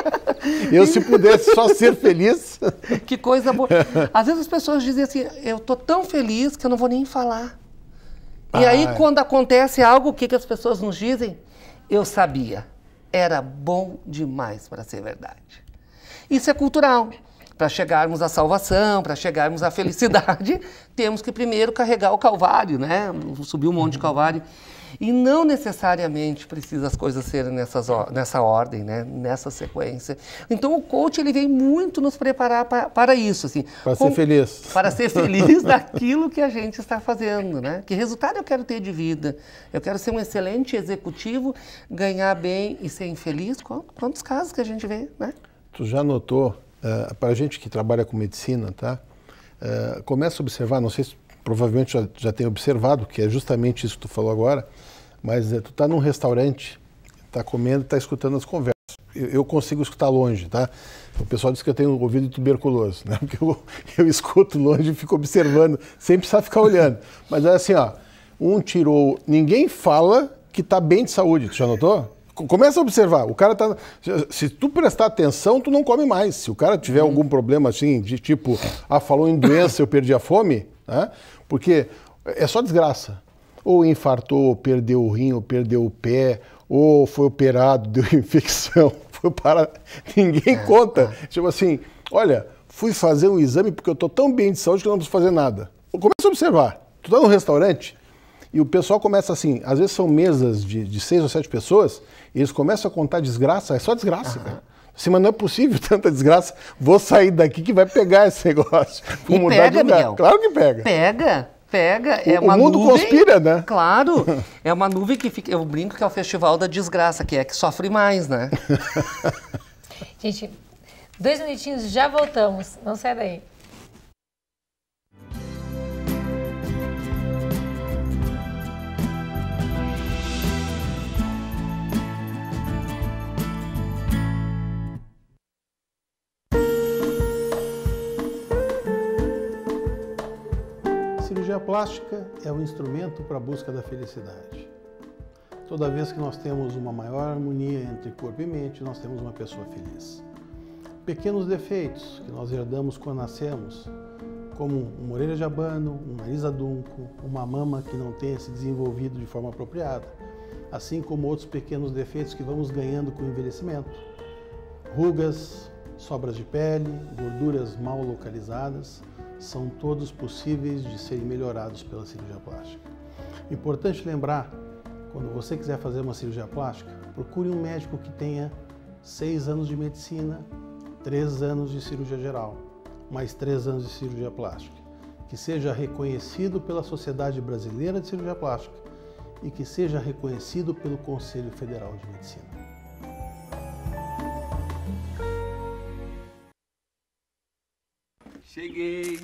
eu, se pudesse só ser feliz. Que coisa boa. Às vezes as pessoas dizem assim: eu estou tão feliz que eu não vou nem falar. E aí, ah. quando acontece algo, o que, que as pessoas nos dizem? Eu sabia. Era bom demais para ser verdade. Isso é cultural para chegarmos à salvação, para chegarmos à felicidade, temos que primeiro carregar o Calvário, né? subir um monte de Calvário. E não necessariamente precisa as coisas serem nessas, nessa ordem, né? nessa sequência. Então o coach ele vem muito nos preparar pra, para isso. Assim, para com, ser feliz. Para ser feliz daquilo que a gente está fazendo. Né? Que resultado eu quero ter de vida? Eu quero ser um excelente executivo, ganhar bem e ser infeliz? Quantos casos que a gente vê, né? Tu já notou uh, eh, para a gente que trabalha com medicina, tá? Uh, começa a observar, não sei se provavelmente já, já tem observado, que é justamente isso que tu falou agora, mas eh, tu está num restaurante, está comendo, está escutando as conversas. Eu, eu, consigo escutar longe, tá? O pessoal diz que eu tenho ouvido tuberculoso, né? Porque eu, eu escuto longe e fico observando, sem precisar ficar olhando. Mas é assim, ó, um tirou, ninguém fala que está bem de saúde, tu já notou? começa a observar. O cara tá. Se tu prestar atenção, tu não come mais. Se o cara tiver hum. algum problema assim, de tipo, ah, falou em doença, eu perdi a fome, né? Porque é só desgraça. Ou infartou, ou perdeu o rim, ou perdeu o pé, ou foi operado, deu infecção, foi para. Ninguém é, conta. É. Tipo assim, olha, fui fazer um exame porque eu tô tão bem de saúde que eu não preciso fazer nada. Começa a observar. Tu tá num restaurante, e o pessoal começa assim, às vezes são mesas de, de seis ou sete pessoas, e eles começam a contar desgraça, é só desgraça, uhum. cara. Assim, mas não é possível tanta desgraça. Vou sair daqui que vai pegar esse negócio. Vou e mudar pega, de lugar. Miguel. Claro que pega. Pega, pega. O, é uma o mundo nuvem, conspira, né? Claro. É uma nuvem que fica. Eu brinco que é o festival da desgraça, que é que sofre mais, né? Gente, dois minutinhos, já voltamos. Não sai daí. cirurgia plástica é o instrumento para a busca da felicidade. Toda vez que nós temos uma maior harmonia entre corpo e mente, nós temos uma pessoa feliz. Pequenos defeitos que nós herdamos quando nascemos, como uma orelha de abano, um nariz adunco, uma mama que não tenha se desenvolvido de forma apropriada, assim como outros pequenos defeitos que vamos ganhando com o envelhecimento, rugas, sobras de pele, gorduras mal localizadas, são todos possíveis de serem melhorados pela cirurgia plástica. Importante lembrar, quando você quiser fazer uma cirurgia plástica, procure um médico que tenha seis anos de medicina, três anos de cirurgia geral, mais três anos de cirurgia plástica, que seja reconhecido pela Sociedade Brasileira de Cirurgia Plástica e que seja reconhecido pelo Conselho Federal de Medicina. Cheguei.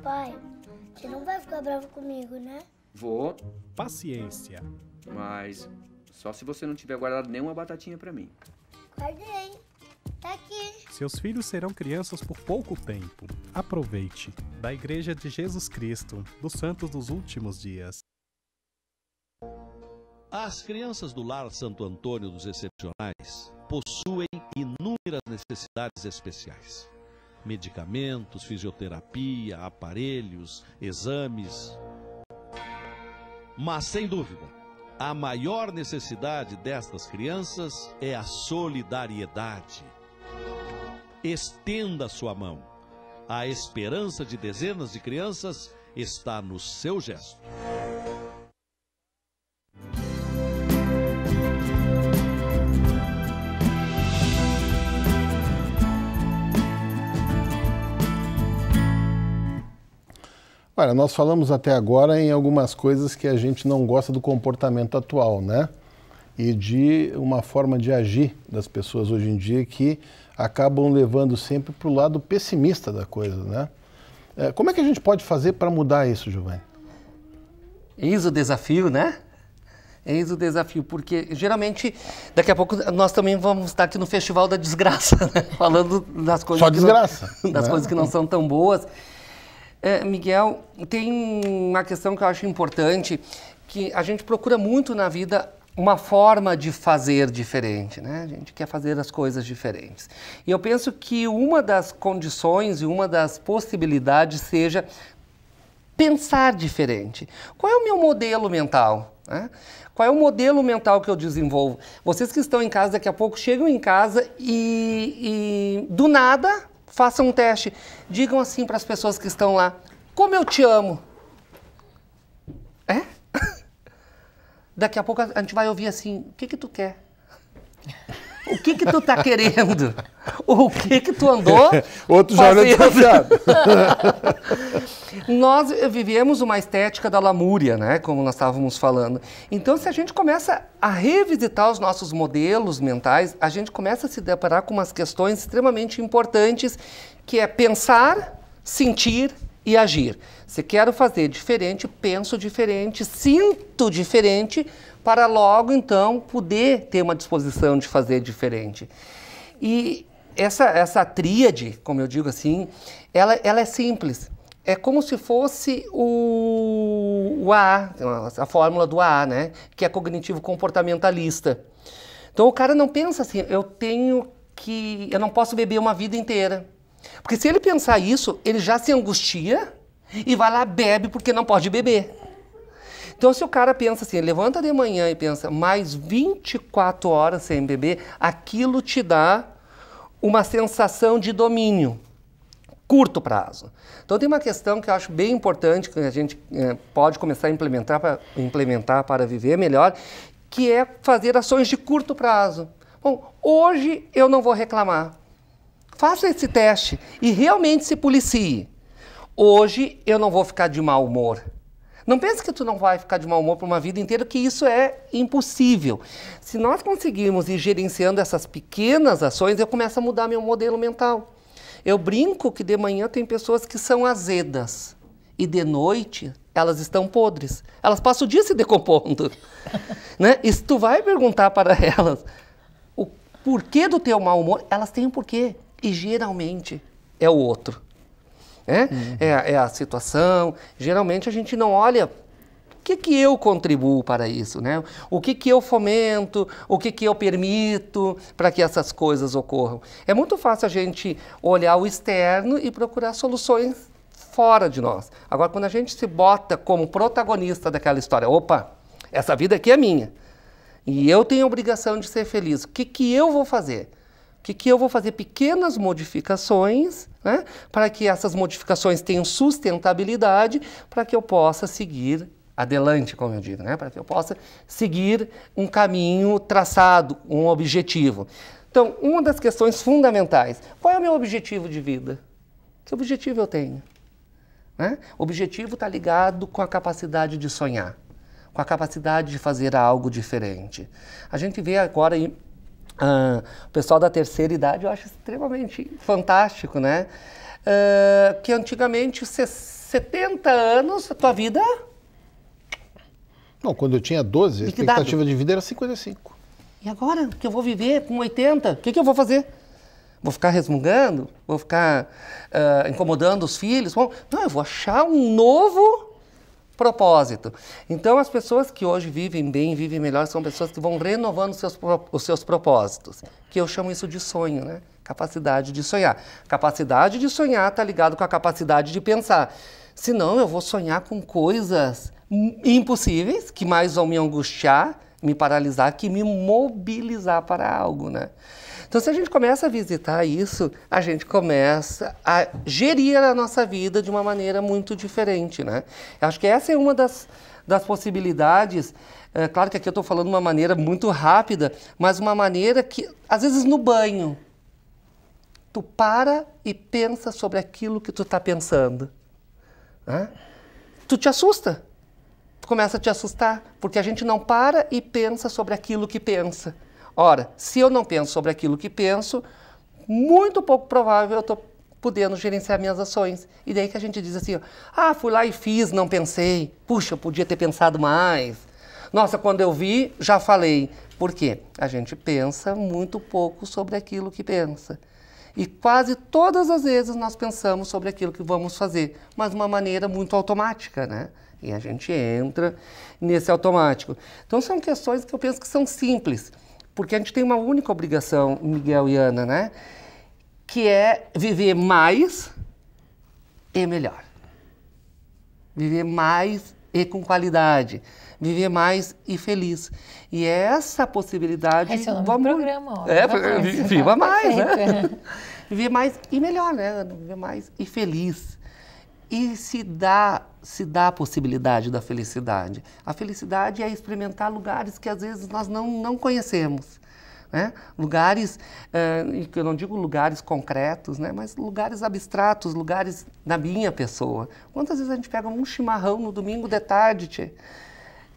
Pai, você não vai ficar bravo comigo, né? Vou. Paciência. Mas só se você não tiver guardado nenhuma batatinha para mim. Guardei. Tá aqui. Seus filhos serão crianças por pouco tempo. Aproveite. Da Igreja de Jesus Cristo, dos Santos dos Últimos Dias. As crianças do Lar Santo Antônio dos Excepcionais possuem inúmeras necessidades especiais: medicamentos, fisioterapia, aparelhos, exames. Mas, sem dúvida, a maior necessidade destas crianças é a solidariedade. Estenda sua mão. A esperança de dezenas de crianças está no seu gesto. Olha, nós falamos até agora em algumas coisas que a gente não gosta do comportamento atual, né? E de uma forma de agir das pessoas hoje em dia que acabam levando sempre para o lado pessimista da coisa, né? É, como é que a gente pode fazer para mudar isso, Giovanni? Eis o desafio, né? Eis o desafio, porque geralmente daqui a pouco nós também vamos estar aqui no Festival da Desgraça, né? falando das coisas, Só desgraça, não, das né? coisas que não são tão boas. É, Miguel, tem uma questão que eu acho importante, que a gente procura muito na vida uma forma de fazer diferente, né? A gente quer fazer as coisas diferentes. E eu penso que uma das condições e uma das possibilidades seja pensar diferente. Qual é o meu modelo mental? Né? Qual é o modelo mental que eu desenvolvo? Vocês que estão em casa, daqui a pouco chegam em casa e, e do nada Façam um teste. Digam assim para as pessoas que estão lá: Como eu te amo. É? Daqui a pouco a gente vai ouvir assim: O que, que tu quer? O que que tu tá querendo? O que que tu andou Outro já olhou nós vivemos uma estética da lamúria, né? Como nós estávamos falando. Então, se a gente começa a revisitar os nossos modelos mentais, a gente começa a se deparar com umas questões extremamente importantes, que é pensar, sentir e agir. Se quero fazer diferente, penso diferente, sinto diferente, para logo então poder ter uma disposição de fazer diferente. E essa, essa tríade, como eu digo assim, ela, ela é simples. É como se fosse o, o a fórmula do A, né? Que é cognitivo comportamentalista. Então o cara não pensa assim, eu tenho que. eu não posso beber uma vida inteira. Porque se ele pensar isso, ele já se angustia e vai lá bebe porque não pode beber. Então, se o cara pensa assim, levanta de manhã e pensa mais 24 horas sem beber, aquilo te dá uma sensação de domínio curto prazo. Então tem uma questão que eu acho bem importante que a gente é, pode começar a implementar para implementar para viver melhor, que é fazer ações de curto prazo. Bom, hoje eu não vou reclamar. Faça esse teste e realmente se policie. Hoje eu não vou ficar de mau humor. Não pense que tu não vai ficar de mau humor por uma vida inteira, que isso é impossível. Se nós conseguirmos ir gerenciando essas pequenas ações, eu começo a mudar meu modelo mental. Eu brinco que de manhã tem pessoas que são azedas e de noite elas estão podres. Elas passam o dia se decompondo. né? E se tu vai perguntar para elas o porquê do teu mau humor, elas têm um porquê. E geralmente é o outro né? Uhum. É, é, a situação. Geralmente a gente não olha o que, que eu contribuo para isso, né? O que, que eu fomento, o que, que eu permito para que essas coisas ocorram. É muito fácil a gente olhar o externo e procurar soluções fora de nós. Agora, quando a gente se bota como protagonista daquela história, opa, essa vida aqui é minha. E eu tenho a obrigação de ser feliz. O que, que eu vou fazer? que, que eu vou fazer pequenas modificações né, para que essas modificações tenham sustentabilidade para que eu possa seguir adelante, como eu digo, né, para que eu possa seguir um caminho traçado, um objetivo. Então, uma das questões fundamentais: qual é o meu objetivo de vida? Que objetivo eu tenho? Né? Objetivo está ligado com a capacidade de sonhar, com a capacidade de fazer algo diferente. A gente vê agora Uh, o pessoal da terceira idade eu acho extremamente fantástico, né? Uh, que antigamente, 70 anos, a tua vida. Não, quando eu tinha 12, a expectativa de vida era 55. E agora que eu vou viver com 80, o que, que eu vou fazer? Vou ficar resmungando? Vou ficar uh, incomodando os filhos? Bom, não, eu vou achar um novo propósito. Então, as pessoas que hoje vivem bem, vivem melhor, são pessoas que vão renovando seus, os seus propósitos, que eu chamo isso de sonho, né? Capacidade de sonhar. Capacidade de sonhar está ligado com a capacidade de pensar. Senão, eu vou sonhar com coisas impossíveis que mais vão me angustiar, me paralisar, que me mobilizar para algo, né? Então, se a gente começa a visitar isso, a gente começa a gerir a nossa vida de uma maneira muito diferente, né? Eu acho que essa é uma das, das possibilidades. É, claro que aqui eu estou falando de uma maneira muito rápida, mas uma maneira que, às vezes, no banho, tu para e pensa sobre aquilo que tu está pensando. Né? Tu te assusta. Tu começa a te assustar, porque a gente não para e pensa sobre aquilo que pensa. Ora, se eu não penso sobre aquilo que penso, muito pouco provável eu estou podendo gerenciar minhas ações. E daí que a gente diz assim, ó, ah, fui lá e fiz, não pensei. Puxa, eu podia ter pensado mais. Nossa, quando eu vi, já falei. Por quê? A gente pensa muito pouco sobre aquilo que pensa. E quase todas as vezes nós pensamos sobre aquilo que vamos fazer, mas de uma maneira muito automática, né? E a gente entra nesse automático. Então são questões que eu penso que são simples porque a gente tem uma única obrigação, Miguel e Ana, né? Que é viver mais e melhor. Viver mais e com qualidade. Viver mais e feliz. E é essa possibilidade. Esse é o nome vamos... do programa, ó. É, viva, viva mais, né? viver mais e melhor, né? Viver mais e feliz. E se dá se dá a possibilidade da felicidade. A felicidade é experimentar lugares que às vezes nós não, não conhecemos. Né? Lugares, eh, e uh, eu não digo lugares concretos, né? mas lugares abstratos, lugares da minha pessoa. Quantas vezes a gente pega um chimarrão no domingo de tarde, tchê?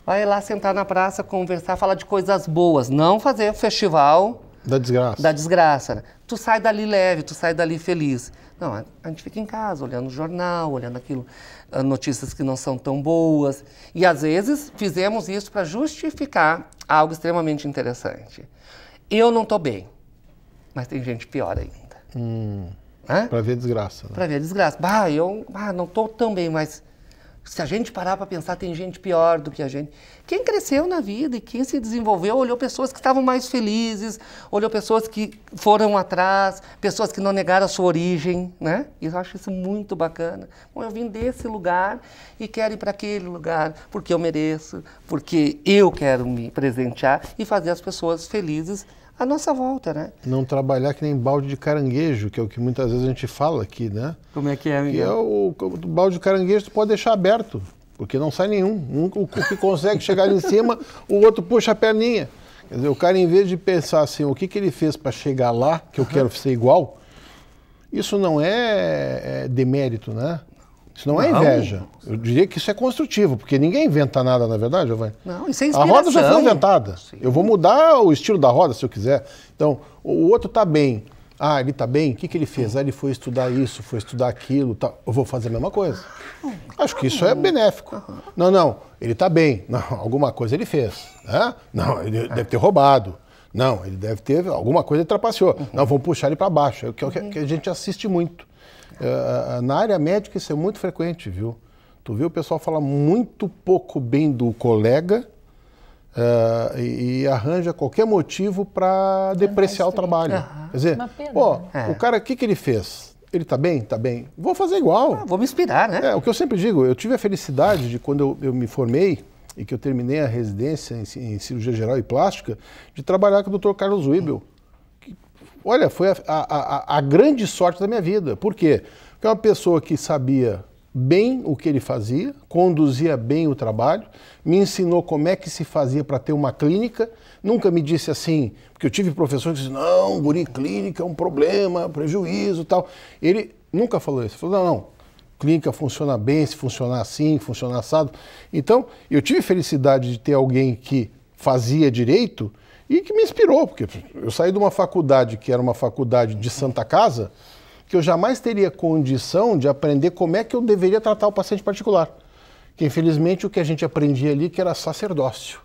vai lá sentar na praça, conversar, falar de coisas boas, não fazer o festival da desgraça. Da desgraça. Tu sai dali leve, tu sai dali feliz. Não, a gente fica em casa, olhando o jornal, olhando aquilo, ah, notícias que não são tão boas. E às vezes fizemos isso para justificar algo extremamente interessante. Eu não estou bem, mas tem gente pior ainda. Hum, para ver desgraça. Né? Para ver desgraça. Bah, eu bah, não estou tão bem, mas se a gente parar para pensar, tem gente pior do que a gente. Quem cresceu na vida e quem se desenvolveu olhou pessoas que estavam mais felizes, olhou pessoas que foram atrás, pessoas que não negaram a sua origem, né? E eu acho isso muito bacana. Bom, eu vim desse lugar e quero ir para aquele lugar porque eu mereço, porque eu quero me presentear e fazer as pessoas felizes à nossa volta, né? Não trabalhar que nem balde de caranguejo, que é o que muitas vezes a gente fala aqui, né? Como é que é, Miguel? Que é o, o balde de caranguejo tu pode deixar aberto, porque não sai nenhum. Um, o, que consegue chegar ali em cima, o outro puxa a perninha. Quer dizer, o cara, em vez de pensar assim, o que, que ele fez para chegar lá, que eu quero ser igual, isso não é, é demérito, né? Isso não é inveja. Eu diria que isso é construtivo, porque ninguém inventa nada, na verdade, Giovanni. Não, isso é inspiração. A roda já foi inventada. Sim. Eu vou mudar o estilo da roda, se eu quiser. Então, o outro está bem. Ah, ele está bem? O que, que ele fez? Ah, ele foi estudar isso, foi estudar aquilo. Tá. Eu vou fazer a mesma coisa. Acho que isso é benéfico. Não, não, ele está bem. Não, alguma coisa ele fez. Né? Não, ele deve ter roubado. Não, ele deve ter. Alguma coisa ele trapaceou. Uhum. Não, vamos puxar ele para baixo. É o que, é que a uhum. gente assiste muito. É, na área médica isso é muito frequente, viu? Tu vê o pessoal falar muito pouco bem do colega uh, e, e, arranja qualquer motivo para depreciar o trabalho. Uhum. Quer dizer, pô, né? é. o cara, o que, que ele fez? Ele tá bem? Tá bem. Vou fazer igual. Ah, vou me inspirar, né? É, o que eu sempre digo, eu tive a felicidade de quando eu, eu me formei, e que eu terminei a residência em, cirurgia geral e plástica, de trabalhar com o Dr. Carlos Wibel. Olha, foi a, a, a, grande sorte da minha vida. Por quê? Porque é uma pessoa que sabia bem o que ele fazia, conduzia bem o trabalho, me ensinou como é que se fazia para ter uma clínica. Nunca me disse assim, porque eu tive professores que diziam, não, guri, clínica é um problema, prejuízo tal. Ele nunca falou isso. Ele falou, não, não, clínica funciona bem, se funcionar assim, funcionar assado. Então, eu tive felicidade de ter alguém que fazia direito e que me inspirou, porque eu saí de uma faculdade que era uma faculdade de Santa Casa, que eu jamais teria condição de aprender como é que eu deveria tratar o paciente particular. Que infelizmente o que a gente aprendia ali que era sacerdócio.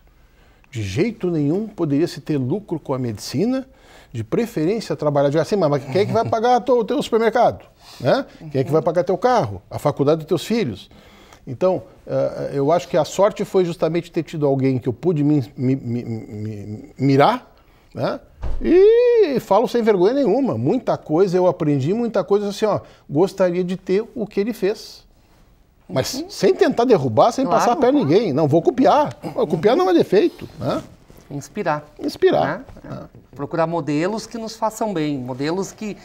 De jeito nenhum poderia se ter lucro com a medicina, de preferência trabalhar de assim, mas quem é que vai pagar o teu supermercado? Né? Quem é que vai pagar teu carro? A faculdade dos teus filhos? Então, eh, eh, eu acho que a sorte foi justamente ter tido alguém que eu pude me, me, me, mirar, né? E falo sem vergonha nenhuma. Muita coisa eu aprendi, muita coisa assim, ó. Gostaria de ter o que ele fez. Mas uhum. sem tentar derrubar, sem claro, passar a perna uhum. ninguém. Não, vou copiar. Uhum. Copiar não é defeito, né? Inspirar. Inspirar. Né? Né? Procurar modelos que nos façam bem, modelos que,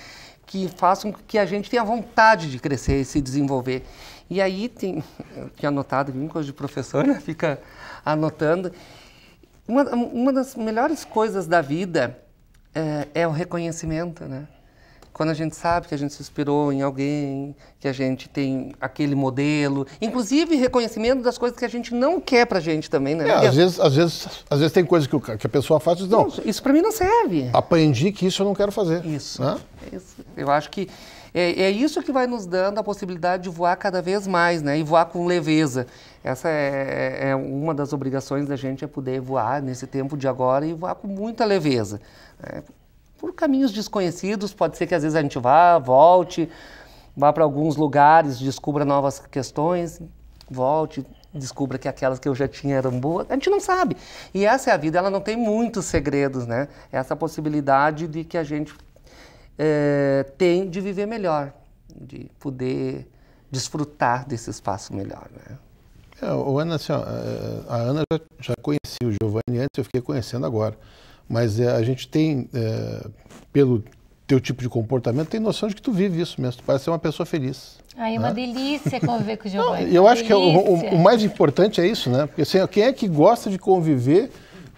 que façam que a gente tenha vontade de crescer e se desenvolver. E aí tem, eu tinha anotado, vim coisa de professora, né? fica anotando. Uma, uma das melhores coisas da vida é, é o reconhecimento, né? quando a gente sabe que a gente se inspirou em alguém, que a gente tem aquele modelo, inclusive reconhecimento das coisas que a gente não quer pra gente também, né? É, às, vezes, às, vezes, às vezes tem coisas que, que a pessoa faz e diz, não, Isso para mim não serve. Aprendi que isso eu não quero fazer. Isso. Né? isso. Eu acho que é, é, isso que vai nos dando a possibilidade de voar cada vez mais, né? E voar com leveza. Essa é, é, é uma das obrigações da gente, é poder voar nesse tempo de agora e voar com muita leveza. Né? Por caminhos desconhecidos, pode ser que às vezes a gente vá, volte, vá para alguns lugares, descubra novas questões, volte, descubra que aquelas que eu já tinha eram boas. A gente não sabe. E essa é a vida, ela não tem muitos segredos, né? Essa possibilidade de que a gente é, tem de viver melhor, de poder desfrutar desse espaço melhor. Né? É, o Ana, assim, eh, a Ana já, já conhecia o Giovanni antes, eu fiquei conhecendo agora. Mas é, a gente tem, é, pelo teu tipo de comportamento, tem noção de que tu vive isso mesmo. Tu parece ser uma pessoa feliz. Ah, é uma né? delícia conviver com o Giovanni. eu acho delícia. que é o, o, o, mais importante é isso, né? Porque assim, quem é que gosta de conviver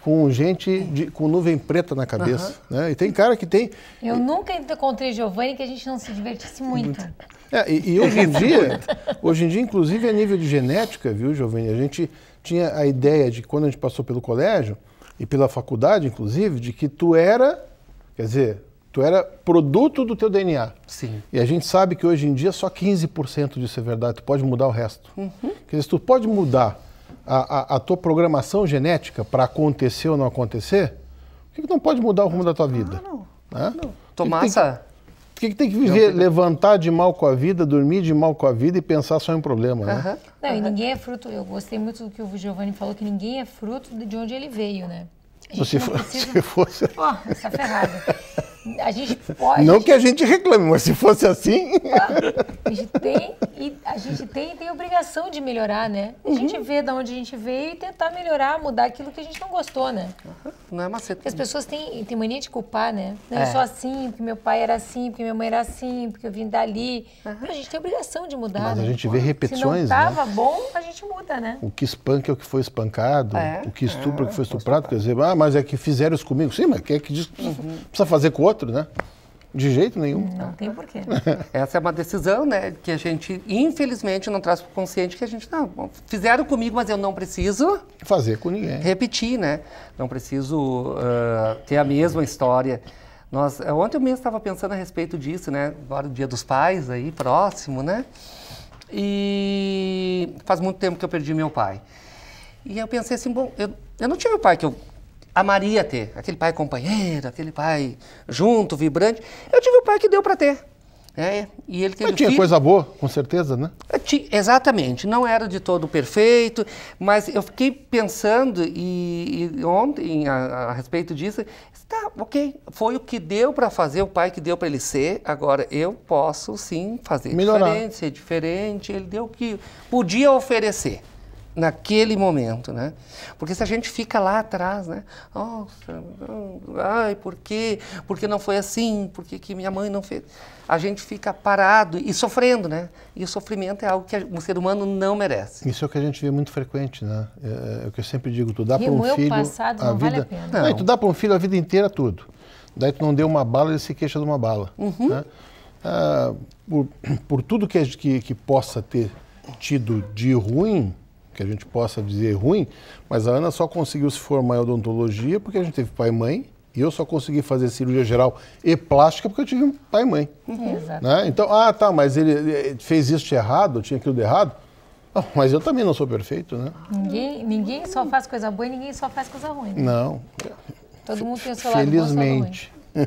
com gente de, com nuvem preta na cabeça. Uhum. Né? E tem cara que tem. Eu nunca encontrei Giovanni que a gente não se divertisse muito. É, e, e, hoje em dia, hoje em dia, inclusive, a é nível de genética, viu, Giovanni? A gente tinha a ideia de quando a gente passou pelo colégio e pela faculdade, inclusive, de que tu era, quer dizer, tu era produto do teu DNA. Sim. E a gente sabe que hoje em dia só 15% disso é verdade, tu pode mudar o resto. Uhum. Quer dizer, tu pode mudar a, a, a tua programação genética para acontecer ou não acontecer, por que, que, não pode mudar o rumo da tua vida? Não, não. Né? não. Tomar essa... Por que, que, tem que viver, levantar de mal com a vida, dormir de mal com a vida e pensar só em um problema, né? Uhum. Não, e ninguém é fruto... Eu gostei muito do que o Giovanni falou, que ninguém é fruto de onde ele veio, né? Se, for, precisa... se fosse... Ó, oh, está ferrado. A gente pode. Não que a gente reclame, mas se fosse assim. A gente tem e a gente tem, tem obrigação de melhorar, né? A uhum. gente uhum. vê de onde a gente veio e tentar melhorar, mudar aquilo que a gente não gostou, né? Uhum. Não é macete. Porque as né? pessoas têm, têm mania de culpar, né? Não, é. eu sou assim, porque meu pai era assim, porque minha mãe era assim, porque eu vim dali. Uhum. Mas a gente tem obrigação de mudar. Mas né? a gente vê repetições. Se não estava né? bom, a gente muda, né? O que espanca é o que foi espancado, é. o que estupra é o que foi é, estuprado. Quer dizer, ah, mas é que fizeram isso comigo. Sim, mas quem é que diz que precisa uhum. fazer com o outro? outro, né? De jeito nenhum. Não tem porquê. Essa é uma decisão, né, que a gente infelizmente não traz para o consciente que a gente não fizeram comigo, mas eu não preciso fazer com ninguém. Repetir, né? Não preciso uh, ter a mesma história. Nós, eh, ontem eu mesmo estava pensando a respeito disso, né? Agora o Dia dos Pais aí próximo, né? E faz muito tempo que eu perdi meu pai. E eu pensei assim, bom, eu, eu não tive o pai que eu a Maria ter, aquele pai companheiro, aquele pai junto, vibrante. Eu tive o pai que deu para ter. Né? E ele teve mas tinha filho. coisa boa, com certeza, né? exatamente, não era de todo perfeito, mas eu fiquei pensando e, e ontem a, a, respeito disso, tá, ok, foi o que deu para fazer, o pai que deu para ele ser, agora eu posso sim fazer Melhorar. diferente, ser diferente, ele deu o que podia oferecer naquele momento, né? Porque se a gente fica lá atrás, né? Nossa, ai, por quê? Por que não foi assim? Por que, que minha mãe não fez? A gente fica parado e sofrendo, né? E o sofrimento é algo que um ser humano não merece. Isso é o que a gente vê muito frequente, né? É, é, é o que eu sempre digo, tu dá para um filho passado, a não vida, vale a pena. Não. tu dá para um filho a vida inteira tudo. Daí tu não deu uma bala, ele se queixa de uma bala, uhum. né? ah, por, por, tudo que, que, que possa ter tido de ruim, que a gente possa dizer ruim, mas a Ana só conseguiu se formar em odontologia porque a gente teve pai e mãe, e eu só consegui fazer cirurgia geral e plástica porque eu tive um pai e mãe. Uhum. Exato. Né? Então, ah, tá, mas ele, fez isso de errado, tinha aquilo de errado. Ah, mas eu também não sou perfeito, né? Ninguém, ninguém só faz coisa boa e ninguém só faz coisa ruim. Né? Não. Todo mundo tem o seu lado Felizmente. Bom,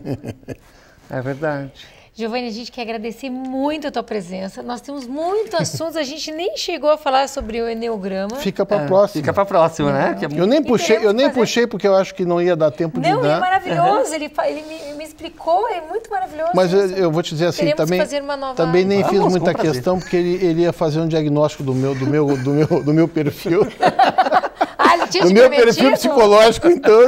é verdade. Giovanni, a gente quer agradecer muito a tua presença. Nós temos muitos assuntos, a gente nem chegou a falar sobre o enneograma. Fica para é, próxima. Fica para próxima, né? É muito... Eu nem puxei, eu nem fazer... puxei porque eu acho que não ia dar tempo não, de é dar. Não, é maravilhoso. Uhum. Ele, ele me, me, explicou, é muito maravilhoso. Mas eu, eu, vou te dizer assim, Queremos também, também nem Vamos, fiz muita questão porque ele, ele, ia fazer um diagnóstico do meu, do meu, do meu, do meu perfil. Ah, no meu perfil psicológico, então.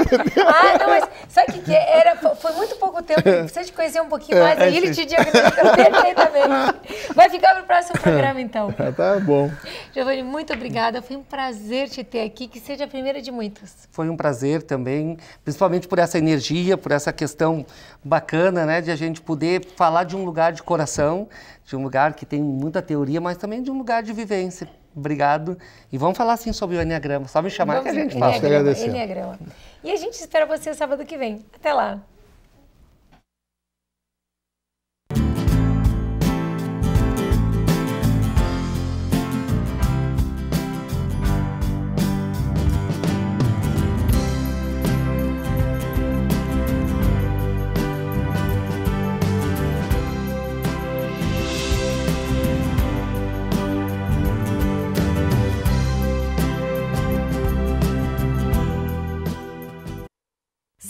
ah, não, mas sabe o que, que é? era? Foi muito pouco tempo, é. precisa te conhecer um pouquinho mais. É, aí é ele sim. te diagnosticou perfeitamente. Vai ficar para o próximo programa, então. Ah, tá bom. Giovanni, muito obrigada. Foi um prazer te ter aqui. Que seja a primeira de muitos. Foi um prazer também, principalmente por essa energia, por essa questão bacana, né, de a gente poder falar de um lugar de coração, de um lugar que tem muita teoria, mas também de um lugar de vivência. Obrigado. E vamos falar assim sobre o Enneagrama. Só me chamar vamos que a gente fala. Enneagrama, Enneagrama. E a gente espera você sábado que vem. Até lá.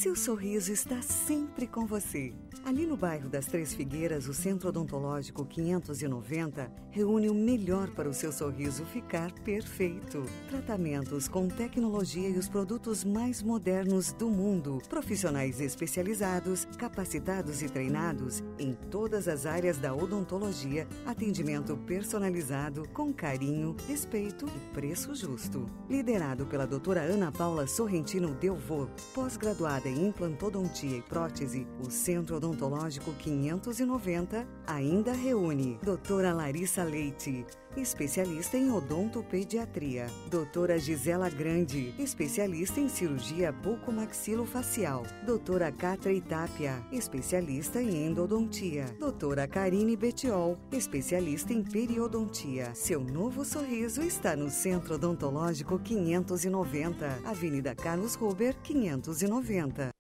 Seu sorriso está sempre com você. Ali no bairro das Três Figueiras, o Centro Odontológico 590 reúne o melhor para o seu sorriso ficar perfeito. Tratamentos com tecnologia e os produtos mais modernos do mundo. Profissionais especializados, capacitados e treinados em todas as áreas da odontologia. Atendimento personalizado, com carinho, respeito e preço justo. Liderado pela doutora Ana Paula Sorrentino Delvaux, pós-graduada em implantodontia e prótese, o Centro Odontológico 590 ainda reúne Doutora Larissa Leite, especialista em odontopediatria. Doutora Gisela Grande, especialista em cirurgia bucomaxilofacial. Doutora Catra Itápia, especialista em endodontia. Doutora Karine Betiol, especialista em periodontia. Seu novo sorriso está no Centro Odontológico 590, Avenida Carlos Ruber, 590.